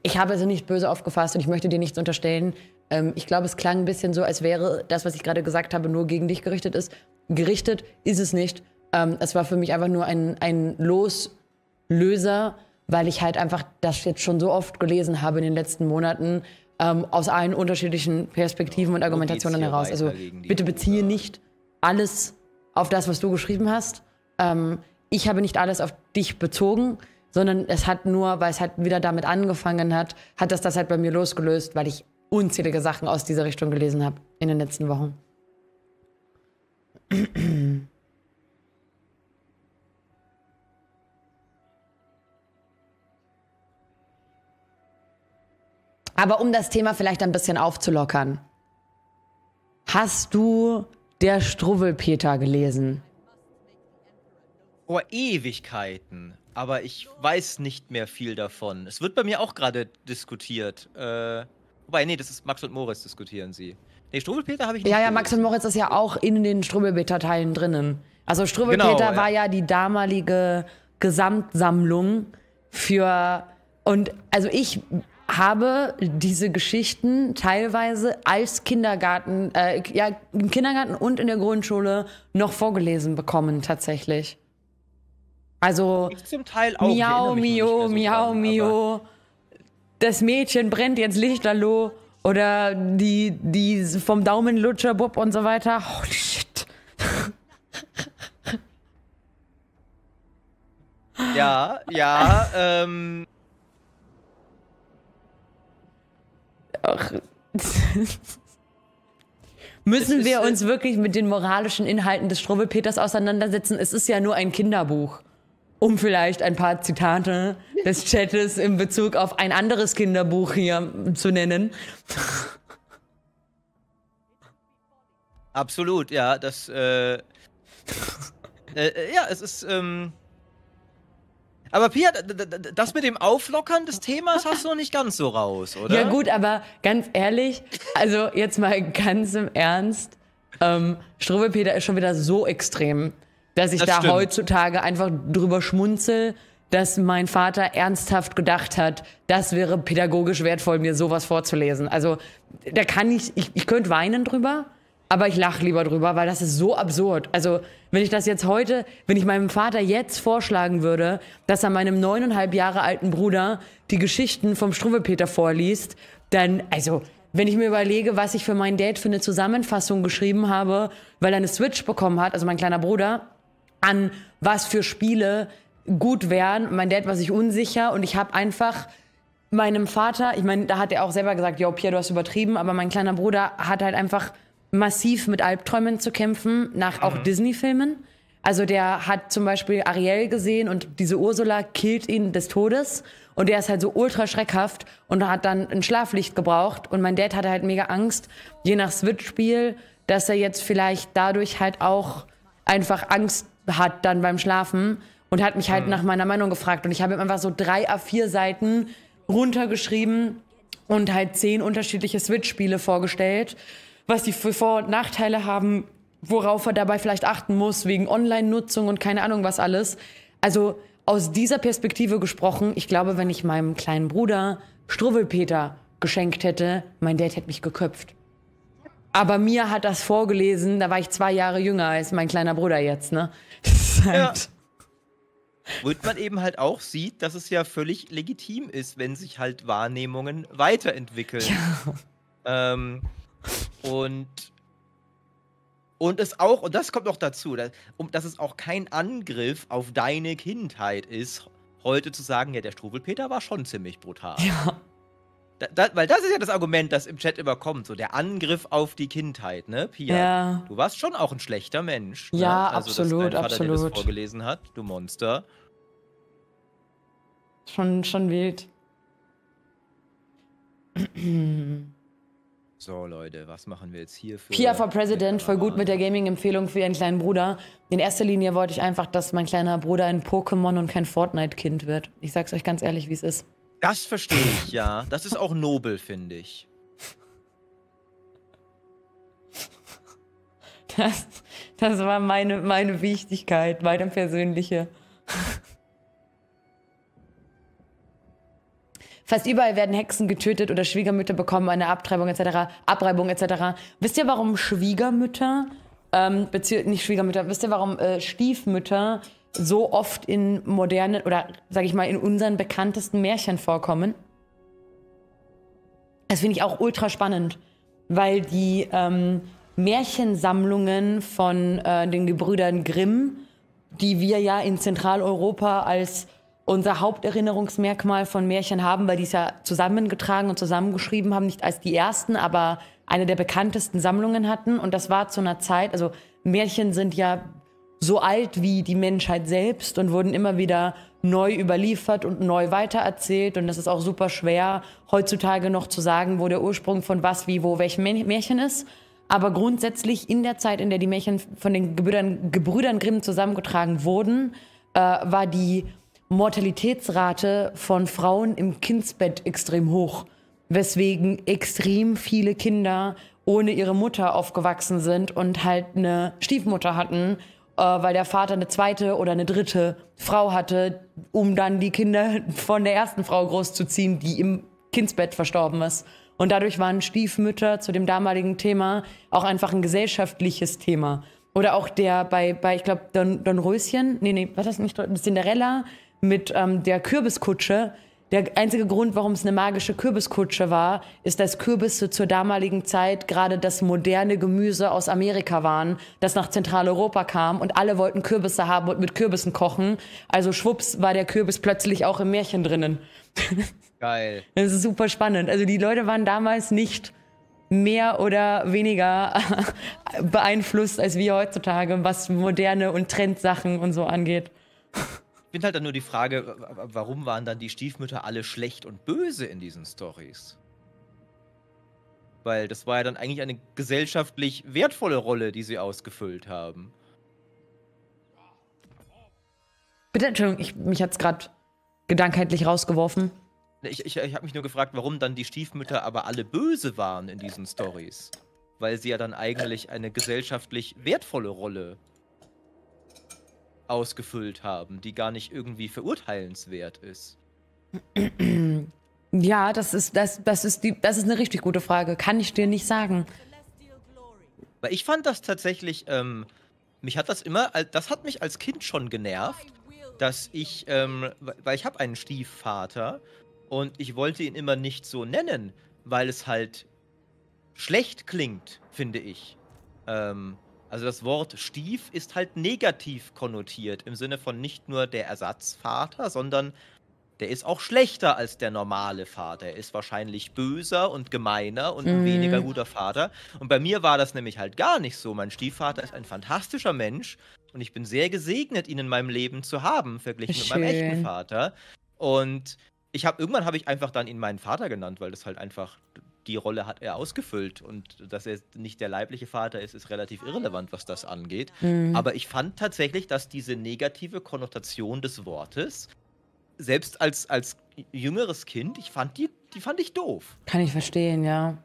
ich habe es also nicht böse aufgefasst und ich möchte dir nichts unterstellen. Ähm, ich glaube, es klang ein bisschen so, als wäre das, was ich gerade gesagt habe, nur gegen dich gerichtet ist. Gerichtet ist es nicht. Ähm, es war für mich einfach nur ein, ein Loslöser weil ich halt einfach das jetzt schon so oft gelesen habe in den letzten Monaten ähm, aus allen unterschiedlichen Perspektiven ja, und Argumentationen heraus. Also bitte beziehe Hunde. nicht alles auf das, was du geschrieben hast. Ähm, ich habe nicht alles auf dich bezogen, sondern es hat nur, weil es halt wieder damit angefangen hat, hat das das halt bei mir losgelöst, weil ich unzählige Sachen aus dieser Richtung gelesen habe in den letzten Wochen. Aber um das Thema vielleicht ein bisschen aufzulockern. Hast du der Struwwelpeter gelesen? Vor Ewigkeiten. Aber ich weiß nicht mehr viel davon. Es wird bei mir auch gerade diskutiert. Äh, wobei, nee, das ist Max und Moritz diskutieren sie. Nee, Struwwelpeter habe ich nicht. Ja, ja, Max und Moritz ist ja auch in den Struwwelpeter-Teilen drinnen. Also Struwwelpeter genau, war ja. ja die damalige Gesamtsammlung für und also ich habe diese Geschichten teilweise als Kindergarten, äh, ja, im Kindergarten und in der Grundschule noch vorgelesen bekommen, tatsächlich. Also, ich zum Teil auch. Miau, Mio, so miau, dran, miau. Das Mädchen brennt jetzt lichterloh. Oder die, die vom Daumenlutscher Bub und so weiter. Holy shit. Ja, ja, ähm. Ach. Müssen wir uns wirklich mit den moralischen Inhalten des Strubbelpeters auseinandersetzen? Es ist ja nur ein Kinderbuch. Um vielleicht ein paar Zitate des Chattes in Bezug auf ein anderes Kinderbuch hier zu nennen. Absolut, ja, das. Äh, äh, äh, ja, es ist. Ähm aber Pia, das mit dem Auflockern des Themas hast du noch nicht ganz so raus, oder? Ja gut, aber ganz ehrlich, also jetzt mal ganz im Ernst, ähm, Struwelpeter ist schon wieder so extrem, dass ich das da stimmt. heutzutage einfach drüber schmunzel, dass mein Vater ernsthaft gedacht hat, das wäre pädagogisch wertvoll, mir sowas vorzulesen. Also da kann ich, ich, ich könnte weinen drüber, aber ich lache lieber drüber, weil das ist so absurd. Also, wenn ich das jetzt heute, wenn ich meinem Vater jetzt vorschlagen würde, dass er meinem neuneinhalb Jahre alten Bruder die Geschichten vom Struwelpeter vorliest, dann, also, wenn ich mir überlege, was ich für mein Date für eine Zusammenfassung geschrieben habe, weil er eine Switch bekommen hat, also mein kleiner Bruder, an was für Spiele gut wären. Mein Dad war sich unsicher und ich habe einfach meinem Vater, ich meine, da hat er auch selber gesagt, ja, Pierre, du hast übertrieben, aber mein kleiner Bruder hat halt einfach massiv mit Albträumen zu kämpfen, nach auch mhm. Disney-Filmen. Also der hat zum Beispiel Ariel gesehen und diese Ursula killt ihn des Todes und der ist halt so ultra schreckhaft und hat dann ein Schlaflicht gebraucht und mein Dad hatte halt mega Angst, je nach Switch-Spiel, dass er jetzt vielleicht dadurch halt auch einfach Angst hat dann beim Schlafen und hat mich halt mhm. nach meiner Meinung gefragt und ich habe ihm einfach so drei A4 Seiten runtergeschrieben und halt zehn unterschiedliche Switch-Spiele vorgestellt was die für Vor- und Nachteile haben, worauf er dabei vielleicht achten muss, wegen Online-Nutzung und keine Ahnung was alles. Also aus dieser Perspektive gesprochen, ich glaube, wenn ich meinem kleinen Bruder Struwwelpeter geschenkt hätte, mein Dad hätte mich geköpft. Aber mir hat das vorgelesen, da war ich zwei Jahre jünger als mein kleiner Bruder jetzt, ne? ja. Halt Wird man eben halt auch sieht, dass es ja völlig legitim ist, wenn sich halt Wahrnehmungen weiterentwickeln. Ja. Ähm, und und es auch, und das kommt noch dazu, dass, um, dass es auch kein Angriff auf deine Kindheit ist, heute zu sagen, ja, der Struwelpeter war schon ziemlich brutal. Ja. Da, da, weil das ist ja das Argument, das im Chat immer kommt, so der Angriff auf die Kindheit, ne, Pia? Ja. Du warst schon auch ein schlechter Mensch. Ne? Ja, ne? also, absolut, Vater, absolut. Der das vorgelesen hat, du Monster. Schon, schon wild. So, Leute, was machen wir jetzt hier für. Pia for President, voll gut mit der Gaming-Empfehlung für ihren kleinen Bruder. In erster Linie wollte ich einfach, dass mein kleiner Bruder ein Pokémon und kein Fortnite-Kind wird. Ich sag's euch ganz ehrlich, wie es ist. Das verstehe ich, ja. Das ist auch nobel, finde ich. Das, das war meine, meine Wichtigkeit, meine persönliche. Fast überall werden Hexen getötet oder Schwiegermütter bekommen eine Abtreibung etc., Abreibung etc. Wisst ihr, warum Schwiegermütter, ähm, beziehungsweise nicht Schwiegermütter, wisst ihr, warum äh, Stiefmütter so oft in modernen oder sag ich mal in unseren bekanntesten Märchen vorkommen? Das finde ich auch ultra spannend, weil die ähm, Märchensammlungen von äh, den Gebrüdern Grimm, die wir ja in Zentraleuropa als unser Haupterinnerungsmerkmal von Märchen haben, weil die es ja zusammengetragen und zusammengeschrieben haben, nicht als die ersten, aber eine der bekanntesten Sammlungen hatten. Und das war zu einer Zeit, also Märchen sind ja so alt wie die Menschheit selbst und wurden immer wieder neu überliefert und neu weitererzählt. Und das ist auch super schwer, heutzutage noch zu sagen, wo der Ursprung von was, wie, wo, welchem Märchen ist. Aber grundsätzlich in der Zeit, in der die Märchen von den Gebrüdern, Gebrüdern Grimm zusammengetragen wurden, äh, war die Mortalitätsrate von Frauen im Kindsbett extrem hoch, weswegen extrem viele Kinder ohne ihre Mutter aufgewachsen sind und halt eine Stiefmutter hatten, äh, weil der Vater eine zweite oder eine dritte Frau hatte, um dann die Kinder von der ersten Frau großzuziehen, die im Kindsbett verstorben ist. Und dadurch waren Stiefmütter zu dem damaligen Thema auch einfach ein gesellschaftliches Thema. Oder auch der bei, bei ich glaube, Don, Don Röschen, nee, nee, was ist das nicht? Cinderella, mit ähm, der Kürbiskutsche. Der einzige Grund, warum es eine magische Kürbiskutsche war, ist, dass Kürbisse zur damaligen Zeit gerade das moderne Gemüse aus Amerika waren, das nach Zentraleuropa kam und alle wollten Kürbisse haben und mit Kürbissen kochen. Also schwupps war der Kürbis plötzlich auch im Märchen drinnen. Geil. Das ist super spannend. Also die Leute waren damals nicht mehr oder weniger beeinflusst als wir heutzutage, was moderne und Trendsachen und so angeht. finde halt dann nur die Frage, warum waren dann die Stiefmütter alle schlecht und böse in diesen Stories? Weil das war ja dann eigentlich eine gesellschaftlich wertvolle Rolle, die sie ausgefüllt haben. Bitte, Entschuldigung, ich, mich hat es gerade gedankheitlich rausgeworfen. Ich, ich, ich habe mich nur gefragt, warum dann die Stiefmütter aber alle böse waren in diesen Stories. Weil sie ja dann eigentlich eine gesellschaftlich wertvolle Rolle ausgefüllt haben, die gar nicht irgendwie verurteilenswert ist? Ja, das ist, das, das, ist die, das ist eine richtig gute Frage. Kann ich dir nicht sagen. Weil ich fand das tatsächlich, ähm, mich hat das immer, das hat mich als Kind schon genervt, dass ich, ähm, weil ich habe einen Stiefvater und ich wollte ihn immer nicht so nennen, weil es halt schlecht klingt, finde ich. Ähm, also das Wort Stief ist halt negativ konnotiert, im Sinne von nicht nur der Ersatzvater, sondern der ist auch schlechter als der normale Vater. Er ist wahrscheinlich böser und gemeiner und ein mm. weniger guter Vater. Und bei mir war das nämlich halt gar nicht so. Mein Stiefvater ist ein fantastischer Mensch und ich bin sehr gesegnet, ihn in meinem Leben zu haben, verglichen Schön. mit meinem echten Vater. Und ich habe irgendwann habe ich einfach dann ihn meinen Vater genannt, weil das halt einfach die Rolle hat er ausgefüllt und dass er nicht der leibliche Vater ist, ist relativ irrelevant, was das angeht. Mhm. Aber ich fand tatsächlich, dass diese negative Konnotation des Wortes, selbst als, als jüngeres Kind, ich fand die, die fand ich doof. Kann ich verstehen, ja.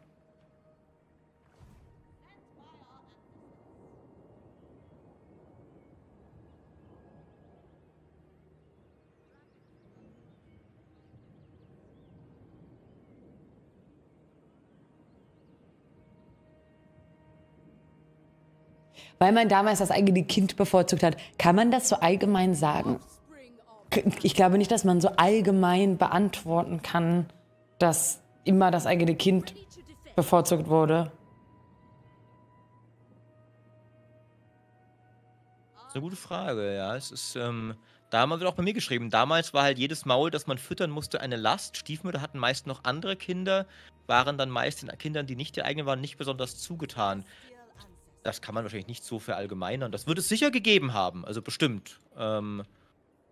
weil man damals das eigene Kind bevorzugt hat. Kann man das so allgemein sagen? Ich glaube nicht, dass man so allgemein beantworten kann, dass immer das eigene Kind bevorzugt wurde. Das ist eine gute Frage, ja. Es ist, ähm, damals wird auch bei mir geschrieben, damals war halt jedes Maul, das man füttern musste, eine Last. Stiefmütter hatten meist noch andere Kinder, waren dann meist den Kindern, die nicht die eigenen waren, nicht besonders zugetan das kann man wahrscheinlich nicht so verallgemeinern. Das wird es sicher gegeben haben, also bestimmt. Ähm,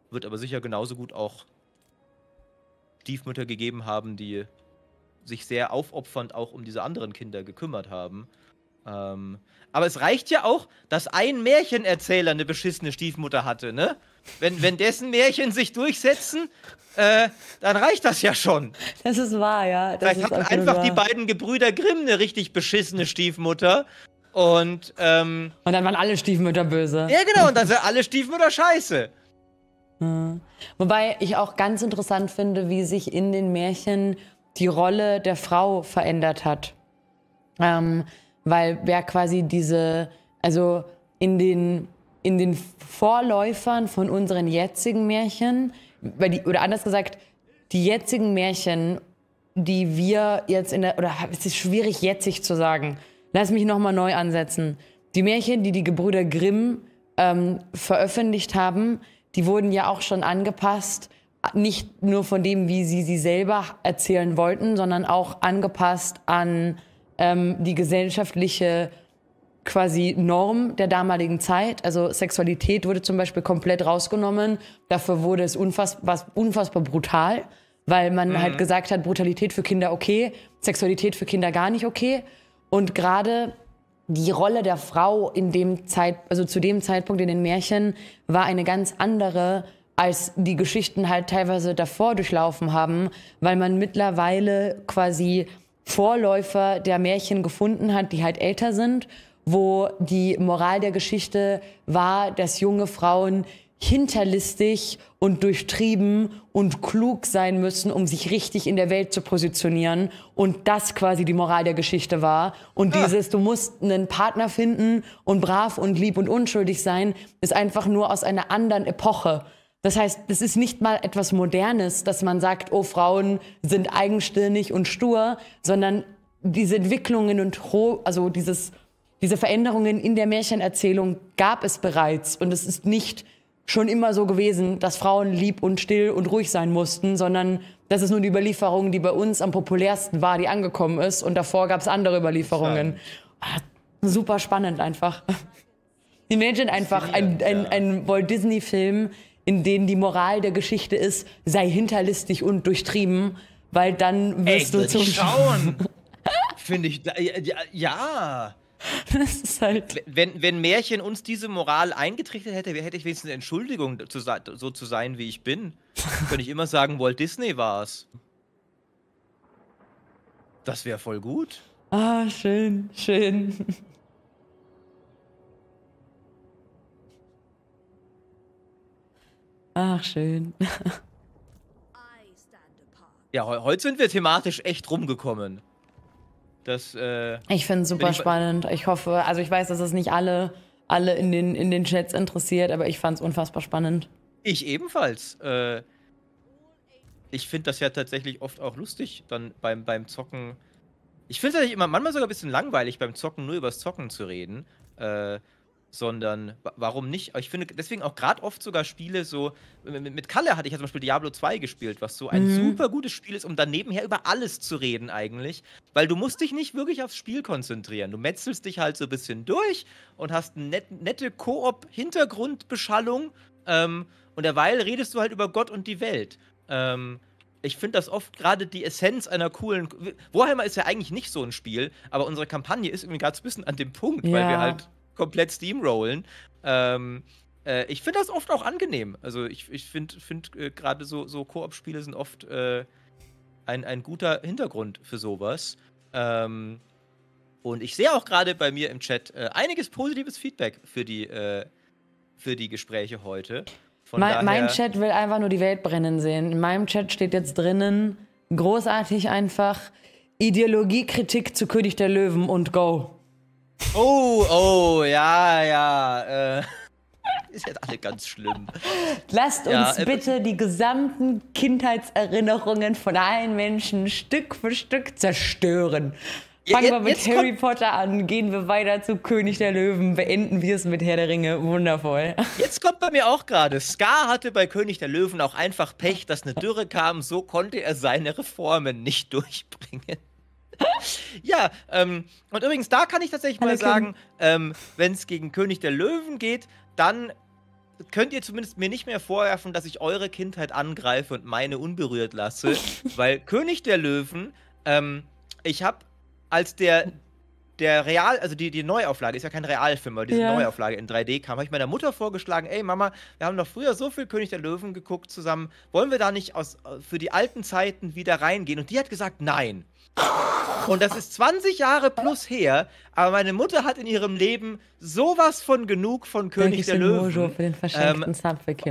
wird aber sicher genauso gut auch Stiefmütter gegeben haben, die sich sehr aufopfernd auch um diese anderen Kinder gekümmert haben. Ähm, aber es reicht ja auch, dass ein Märchenerzähler eine beschissene Stiefmutter hatte, ne? Wenn, wenn dessen Märchen sich durchsetzen, äh, dann reicht das ja schon. Das ist wahr, ja. Das Vielleicht hatten einfach wahr. die beiden Gebrüder Grimm eine richtig beschissene Stiefmutter und, ähm, und dann waren alle Stiefmütter böse. Ja, genau, und dann sind alle Stiefmütter scheiße. Hm. Wobei ich auch ganz interessant finde, wie sich in den Märchen die Rolle der Frau verändert hat. Ähm, weil wer quasi diese, also in den, in den Vorläufern von unseren jetzigen Märchen, die, oder anders gesagt, die jetzigen Märchen, die wir jetzt in der, oder es ist schwierig jetzig zu sagen, Lass mich nochmal neu ansetzen. Die Märchen, die die Gebrüder Grimm ähm, veröffentlicht haben, die wurden ja auch schon angepasst. Nicht nur von dem, wie sie sie selber erzählen wollten, sondern auch angepasst an ähm, die gesellschaftliche quasi Norm der damaligen Zeit. Also Sexualität wurde zum Beispiel komplett rausgenommen. Dafür wurde es unfassbar, unfassbar brutal, weil man mhm. halt gesagt hat, Brutalität für Kinder okay, Sexualität für Kinder gar nicht okay. Und gerade die Rolle der Frau in dem Zeit, also zu dem Zeitpunkt in den Märchen war eine ganz andere, als die Geschichten halt teilweise davor durchlaufen haben, weil man mittlerweile quasi Vorläufer der Märchen gefunden hat, die halt älter sind, wo die Moral der Geschichte war, dass junge Frauen hinterlistig und durchtrieben und klug sein müssen, um sich richtig in der Welt zu positionieren. Und das quasi die Moral der Geschichte war. Und ah. dieses, du musst einen Partner finden und brav und lieb und unschuldig sein, ist einfach nur aus einer anderen Epoche. Das heißt, das ist nicht mal etwas Modernes, dass man sagt, oh, Frauen sind eigenstirnig und stur, sondern diese Entwicklungen und also dieses, diese Veränderungen in der Märchenerzählung gab es bereits. Und es ist nicht schon immer so gewesen, dass Frauen lieb und still und ruhig sein mussten, sondern das ist nur die Überlieferung, die bei uns am populärsten war, die angekommen ist. Und davor gab es andere Überlieferungen. Ah, super spannend einfach. Imagine einfach ein, ein, ein Walt Disney-Film, in dem die Moral der Geschichte ist, sei hinterlistig und durchtrieben, weil dann wirst Ey, du zum Schauen. Finde ich, ja. Das ist halt. Wenn, wenn Märchen uns diese Moral eingetrichtert hätte, hätte ich wenigstens eine Entschuldigung, so zu sein, wie ich bin. Könnte ich immer sagen, Walt Disney war's. Das wäre voll gut. Ah, schön, schön. Ach, schön. Ja, heute sind wir thematisch echt rumgekommen. Das, äh, ich finde es super spannend. Ich hoffe, also ich weiß, dass es nicht alle, alle in, den, in den Chats interessiert, aber ich fand es unfassbar spannend. Ich ebenfalls. Äh, ich finde das ja tatsächlich oft auch lustig, dann beim, beim Zocken. Ich finde es manchmal sogar ein bisschen langweilig, beim Zocken nur übers Zocken zu reden. Äh, sondern warum nicht? Ich finde deswegen auch gerade oft sogar Spiele so, mit, Kalle hatte ich ja zum Beispiel Diablo 2 gespielt, was so ein mhm. super gutes Spiel ist, um dann nebenher über alles zu reden eigentlich, weil du musst dich nicht wirklich aufs Spiel konzentrieren. Du metzelst dich halt so ein bisschen durch und hast eine net, nette Koop-Hintergrundbeschallung ähm, und derweil redest du halt über Gott und die Welt. Ähm, ich finde das oft gerade die Essenz einer coolen. Warhammer ist ja eigentlich nicht so ein Spiel, aber unsere Kampagne ist irgendwie gerade ein bisschen an dem Punkt, ja. weil wir halt komplett steamrollen. Ähm, äh, ich finde das oft auch angenehm. Also ich, ich finde find, äh, gerade so, so Koop-Spiele sind oft äh, ein, ein guter Hintergrund für sowas. Ähm, und ich sehe auch gerade bei mir im Chat äh, einiges positives Feedback für die, äh, für die Gespräche heute. Mein, mein, Chat will einfach nur die Welt brennen sehen. In meinem Chat steht jetzt drinnen, großartig einfach, Ideologiekritik zu König der Löwen und go. Oh, oh, ja, ja. Äh. Ist jetzt alle ganz schlimm. Lasst ja, uns äh, bitte äh, die gesamten Kindheitserinnerungen von allen Menschen Stück für Stück zerstören. Fangen jetzt, wir mit Harry Potter an, gehen wir weiter zu König der Löwen, beenden wir es mit Herr der Ringe. Wundervoll. Jetzt kommt bei mir auch gerade. Scar hatte bei König der Löwen auch einfach Pech, dass eine Dürre kam. So konnte er seine Reformen nicht durchbringen. ja, ähm, und übrigens, da kann ich tatsächlich mal sagen, ähm, wenn es gegen König der Löwen geht, dann könnt ihr zumindest mir nicht mehr vorwerfen, dass ich eure Kindheit angreife und meine unberührt lasse, weil König der Löwen, ähm, ich habe, als der der Real, also die, die Neuauflage, ist ja kein Realfilm, aber diese ja. Neuauflage in 3D kam, habe ich meiner Mutter vorgeschlagen, ey Mama, wir haben doch früher so viel König der Löwen geguckt zusammen, wollen wir da nicht aus, für die alten Zeiten wieder reingehen? Und die hat gesagt, nein. Und das ist 20 Jahre plus her, aber meine Mutter hat in ihrem Leben sowas von genug von König der Löwen. für den ähm,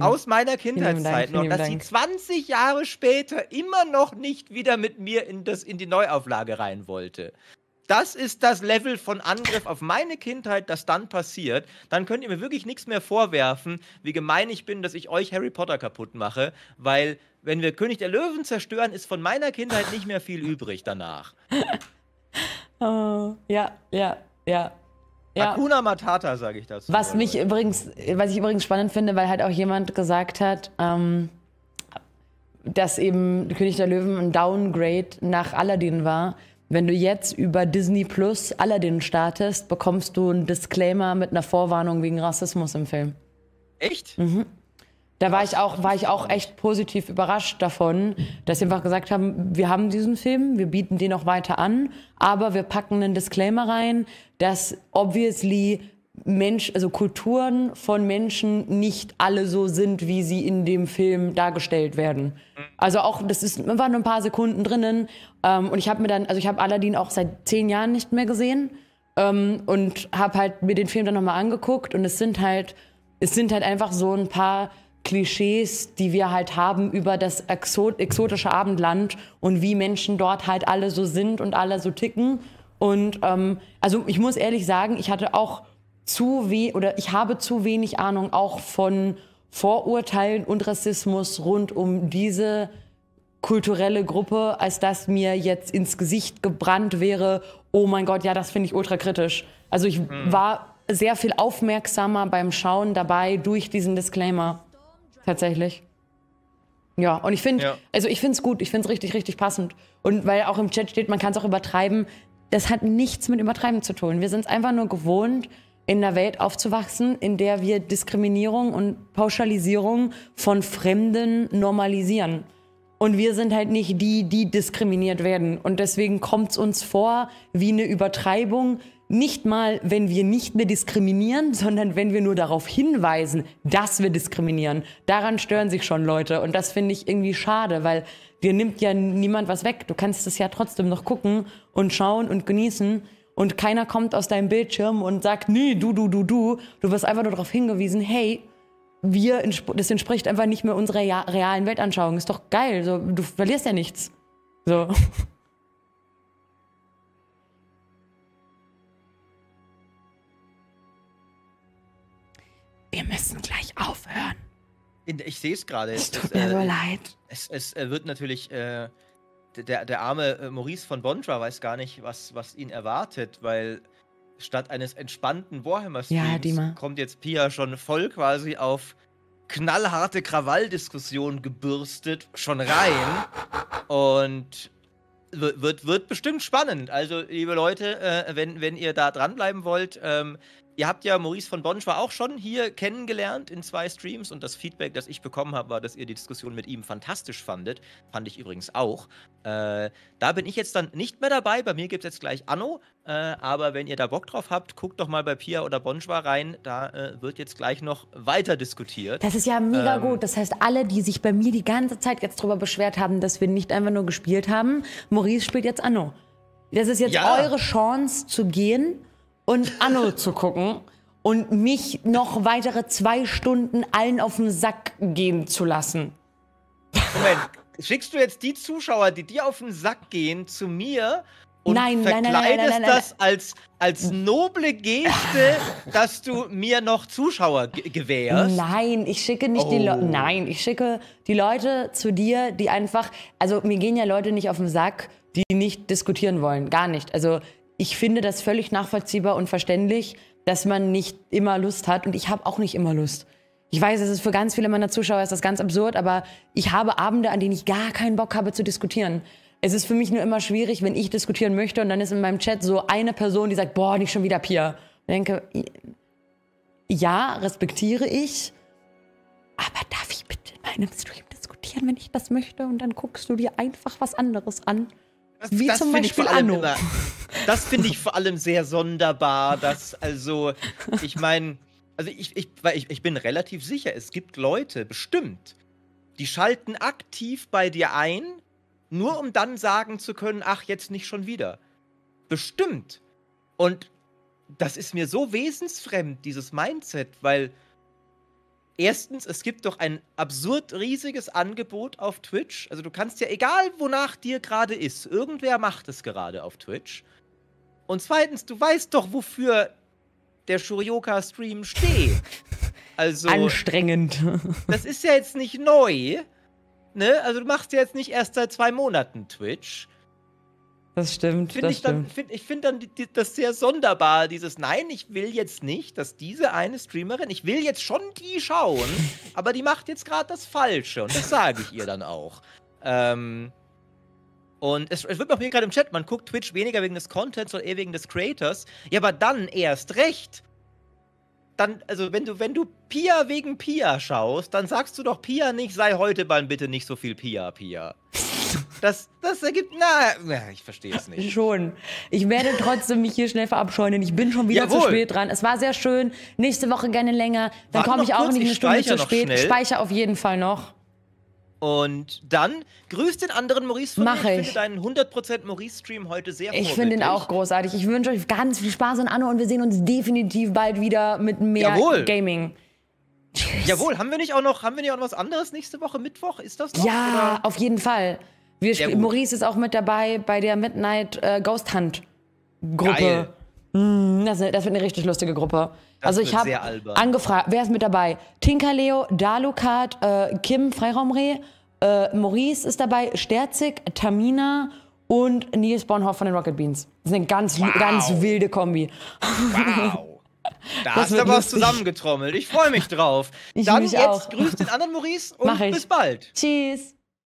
aus meiner Kindheitszeit noch, dass sie 20 Jahre später immer noch nicht wieder mit mir in, das, in die Neuauflage rein wollte das ist das Level von Angriff auf meine Kindheit, das dann passiert, dann könnt ihr mir wirklich nichts mehr vorwerfen, wie gemein ich bin, dass ich euch Harry Potter kaputt mache, weil wenn wir König der Löwen zerstören, ist von meiner Kindheit nicht mehr viel übrig danach. oh, ja, ja, ja. Ja. Hakuna Matata, sage ich dazu. Was mich übrigens, was ich übrigens spannend finde, weil halt auch jemand gesagt hat, ähm, dass eben König der Löwen ein Downgrade nach Aladdin war, wenn du jetzt über Disney Plus Aladdin startest, bekommst du einen Disclaimer mit einer Vorwarnung wegen Rassismus im Film. Echt? Mhm. Da war ich, auch, war ich auch echt positiv überrascht davon, dass sie einfach gesagt haben, wir haben diesen Film, wir bieten den auch weiter an, aber wir packen einen Disclaimer rein, dass obviously Mensch, also Kulturen von Menschen nicht alle so sind, wie sie in dem Film dargestellt werden. Also auch, das ist, man war nur ein paar Sekunden drinnen ähm, und ich habe mir dann, also ich habe Aladdin auch seit zehn Jahren nicht mehr gesehen ähm, und habe halt mir den Film dann nochmal angeguckt und es sind halt, es sind halt einfach so ein paar Klischees, die wir halt haben über das exotische Abendland und wie Menschen dort halt alle so sind und alle so ticken. Und ähm, also ich muss ehrlich sagen, ich hatte auch zu weh oder ich habe zu wenig Ahnung auch von Vorurteilen und Rassismus rund um diese kulturelle Gruppe, als dass mir jetzt ins Gesicht gebrannt wäre, oh mein Gott, ja, das finde ich ultra kritisch. Also ich mhm. war sehr viel aufmerksamer beim Schauen dabei durch diesen Disclaimer. Tatsächlich. Ja, und ich finde, ja. also ich finde es gut, ich finde es richtig, richtig passend. Und weil auch im Chat steht, man kann es auch übertreiben, das hat nichts mit Übertreiben zu tun. Wir sind es einfach nur gewohnt, in einer Welt aufzuwachsen, in der wir Diskriminierung und Pauschalisierung von Fremden normalisieren. Und wir sind halt nicht die, die diskriminiert werden. Und deswegen kommt es uns vor wie eine Übertreibung, nicht mal, wenn wir nicht mehr diskriminieren, sondern wenn wir nur darauf hinweisen, dass wir diskriminieren. Daran stören sich schon Leute. Und das finde ich irgendwie schade, weil dir nimmt ja niemand was weg. Du kannst es ja trotzdem noch gucken und schauen und genießen und keiner kommt aus deinem Bildschirm und sagt, nee, du, du, du, du. Du wirst einfach nur darauf hingewiesen, hey, wir, das entspricht einfach nicht mehr unserer realen Weltanschauung. Ist doch geil, so, du verlierst ja nichts. So. Wir müssen gleich aufhören. Ich sehe es gerade. Es tut mir äh, so leid. Es, es, äh, wird natürlich äh, der, der arme äh, Maurice von Bondra weiß gar nicht, was, was ihn erwartet, weil statt eines entspannten Warhammer-Streams ja, kommt jetzt Pia schon voll quasi auf knallharte Krawalldiskussion gebürstet, schon rein. Und wird, wird, wird bestimmt spannend. Also, liebe Leute, äh, wenn, wenn ihr da dranbleiben wollt, ähm, Ihr habt ja Maurice von Bonsch war auch schon hier kennengelernt in zwei Streams und das Feedback, das ich bekommen habe, war, dass ihr die Diskussion mit ihm fantastisch fandet. Fand ich übrigens auch. Äh, da bin ich jetzt dann nicht mehr dabei. Bei mir gibt es jetzt gleich Anno. Äh, aber wenn ihr da Bock drauf habt, guckt doch mal bei Pia oder Bonschwa rein. Da äh, wird jetzt gleich noch weiter diskutiert. Das ist ja mega ähm, gut. Das heißt, alle, die sich bei mir die ganze Zeit jetzt drüber beschwert haben, dass wir nicht einfach nur gespielt haben, Maurice spielt jetzt Anno. Das ist jetzt ja. eure Chance zu gehen und Anno zu gucken und mich noch weitere zwei Stunden allen auf den Sack gehen zu lassen. Moment, schickst du jetzt die Zuschauer, die dir auf den Sack gehen, zu mir und nein, verkleidest nein, nein, nein, das als, als noble Geste, dass du mir noch Zuschauer gewährst? Nein, ich schicke nicht oh. die Leute. Nein, ich schicke die Leute zu dir, die einfach. Also mir gehen ja Leute nicht auf den Sack, die nicht diskutieren wollen. Gar nicht. Also ich finde das völlig nachvollziehbar und verständlich, dass man nicht immer Lust hat. Und ich habe auch nicht immer Lust. Ich weiß, es ist für ganz viele meiner Zuschauer ist das ganz absurd, aber ich habe Abende, an denen ich gar keinen Bock habe zu diskutieren. Es ist für mich nur immer schwierig, wenn ich diskutieren möchte und dann ist in meinem Chat so eine Person, die sagt, boah, nicht schon wieder Pia. ich denke, ja, respektiere ich, aber darf ich bitte in meinem Stream diskutieren, wenn ich das möchte? Und dann guckst du dir einfach was anderes an. Das, Wie das zum Beispiel Anno. Immer, das finde ich vor allem sehr sonderbar, dass also, ich meine, also ich, ich, ich, ich bin relativ sicher, es gibt Leute, bestimmt, die schalten aktiv bei dir ein, nur um dann sagen zu können, ach, jetzt nicht schon wieder. Bestimmt. Und das ist mir so wesensfremd, dieses Mindset, weil Erstens, es gibt doch ein absurd riesiges Angebot auf Twitch. Also du kannst ja, egal wonach dir gerade ist, irgendwer macht es gerade auf Twitch. Und zweitens, du weißt doch, wofür der Shurioka-Stream steht. Also. Anstrengend. Das ist ja jetzt nicht neu. Ne? Also du machst ja jetzt nicht erst seit zwei Monaten Twitch. Das stimmt. Find das ich stimmt. Dann, find, ich finde dann die, die, das sehr sonderbar, dieses Nein, ich will jetzt nicht, dass diese eine Streamerin, ich will jetzt schon die schauen, aber die macht jetzt gerade das Falsche und das sage ich ihr dann auch. Ähm, und es, es wird noch mir gerade im Chat, man guckt Twitch weniger wegen des Contents sondern eher wegen des Creators. Ja, aber dann erst recht. Dann, also wenn du, wenn du Pia wegen Pia schaust, dann sagst du doch Pia nicht, sei heute mal bitte nicht so viel Pia, Pia. Das, das ergibt. Na, ich verstehe es nicht. Schon. Ich werde trotzdem mich hier schnell verabscheuen. Ich bin schon wieder Jawohl. zu spät dran. Es war sehr schön. Nächste Woche gerne länger. Dann komme ich auch nicht eine Stunde zu spät. Schnell. Speicher auf jeden Fall noch. Und dann grüß den anderen Maurice von Mach mir. Ich, ich finde deinen 100% Maurice-Stream heute sehr Ich finde ihn auch großartig. Ich wünsche euch ganz viel Spaß und Anno und wir sehen uns definitiv bald wieder mit mehr Jawohl. Gaming. Tschüss. Jawohl, haben wir nicht auch noch, haben wir nicht auch noch was anderes nächste Woche Mittwoch? Ist das noch? Ja, oder? auf jeden Fall. Wir Maurice ist auch mit dabei bei der Midnight äh, Ghost Hunt Gruppe. Mm, das, das, wird eine richtig lustige Gruppe. Das also ich habe angefragt, wer ist mit dabei? Tinkerleo, Dalukat, äh, Kim Freiraumreh, äh, Maurice ist dabei, Sterzig, Tamina und Nils Bornhoff von den Rocket Beans. Das ist eine ganz, wow. ganz wilde Kombi. Wow. Da das hast du aber was zusammengetrommelt. Ich freue mich drauf. Ich Dann mich jetzt auch. grüß den anderen Maurice und bis bald. Tschüss.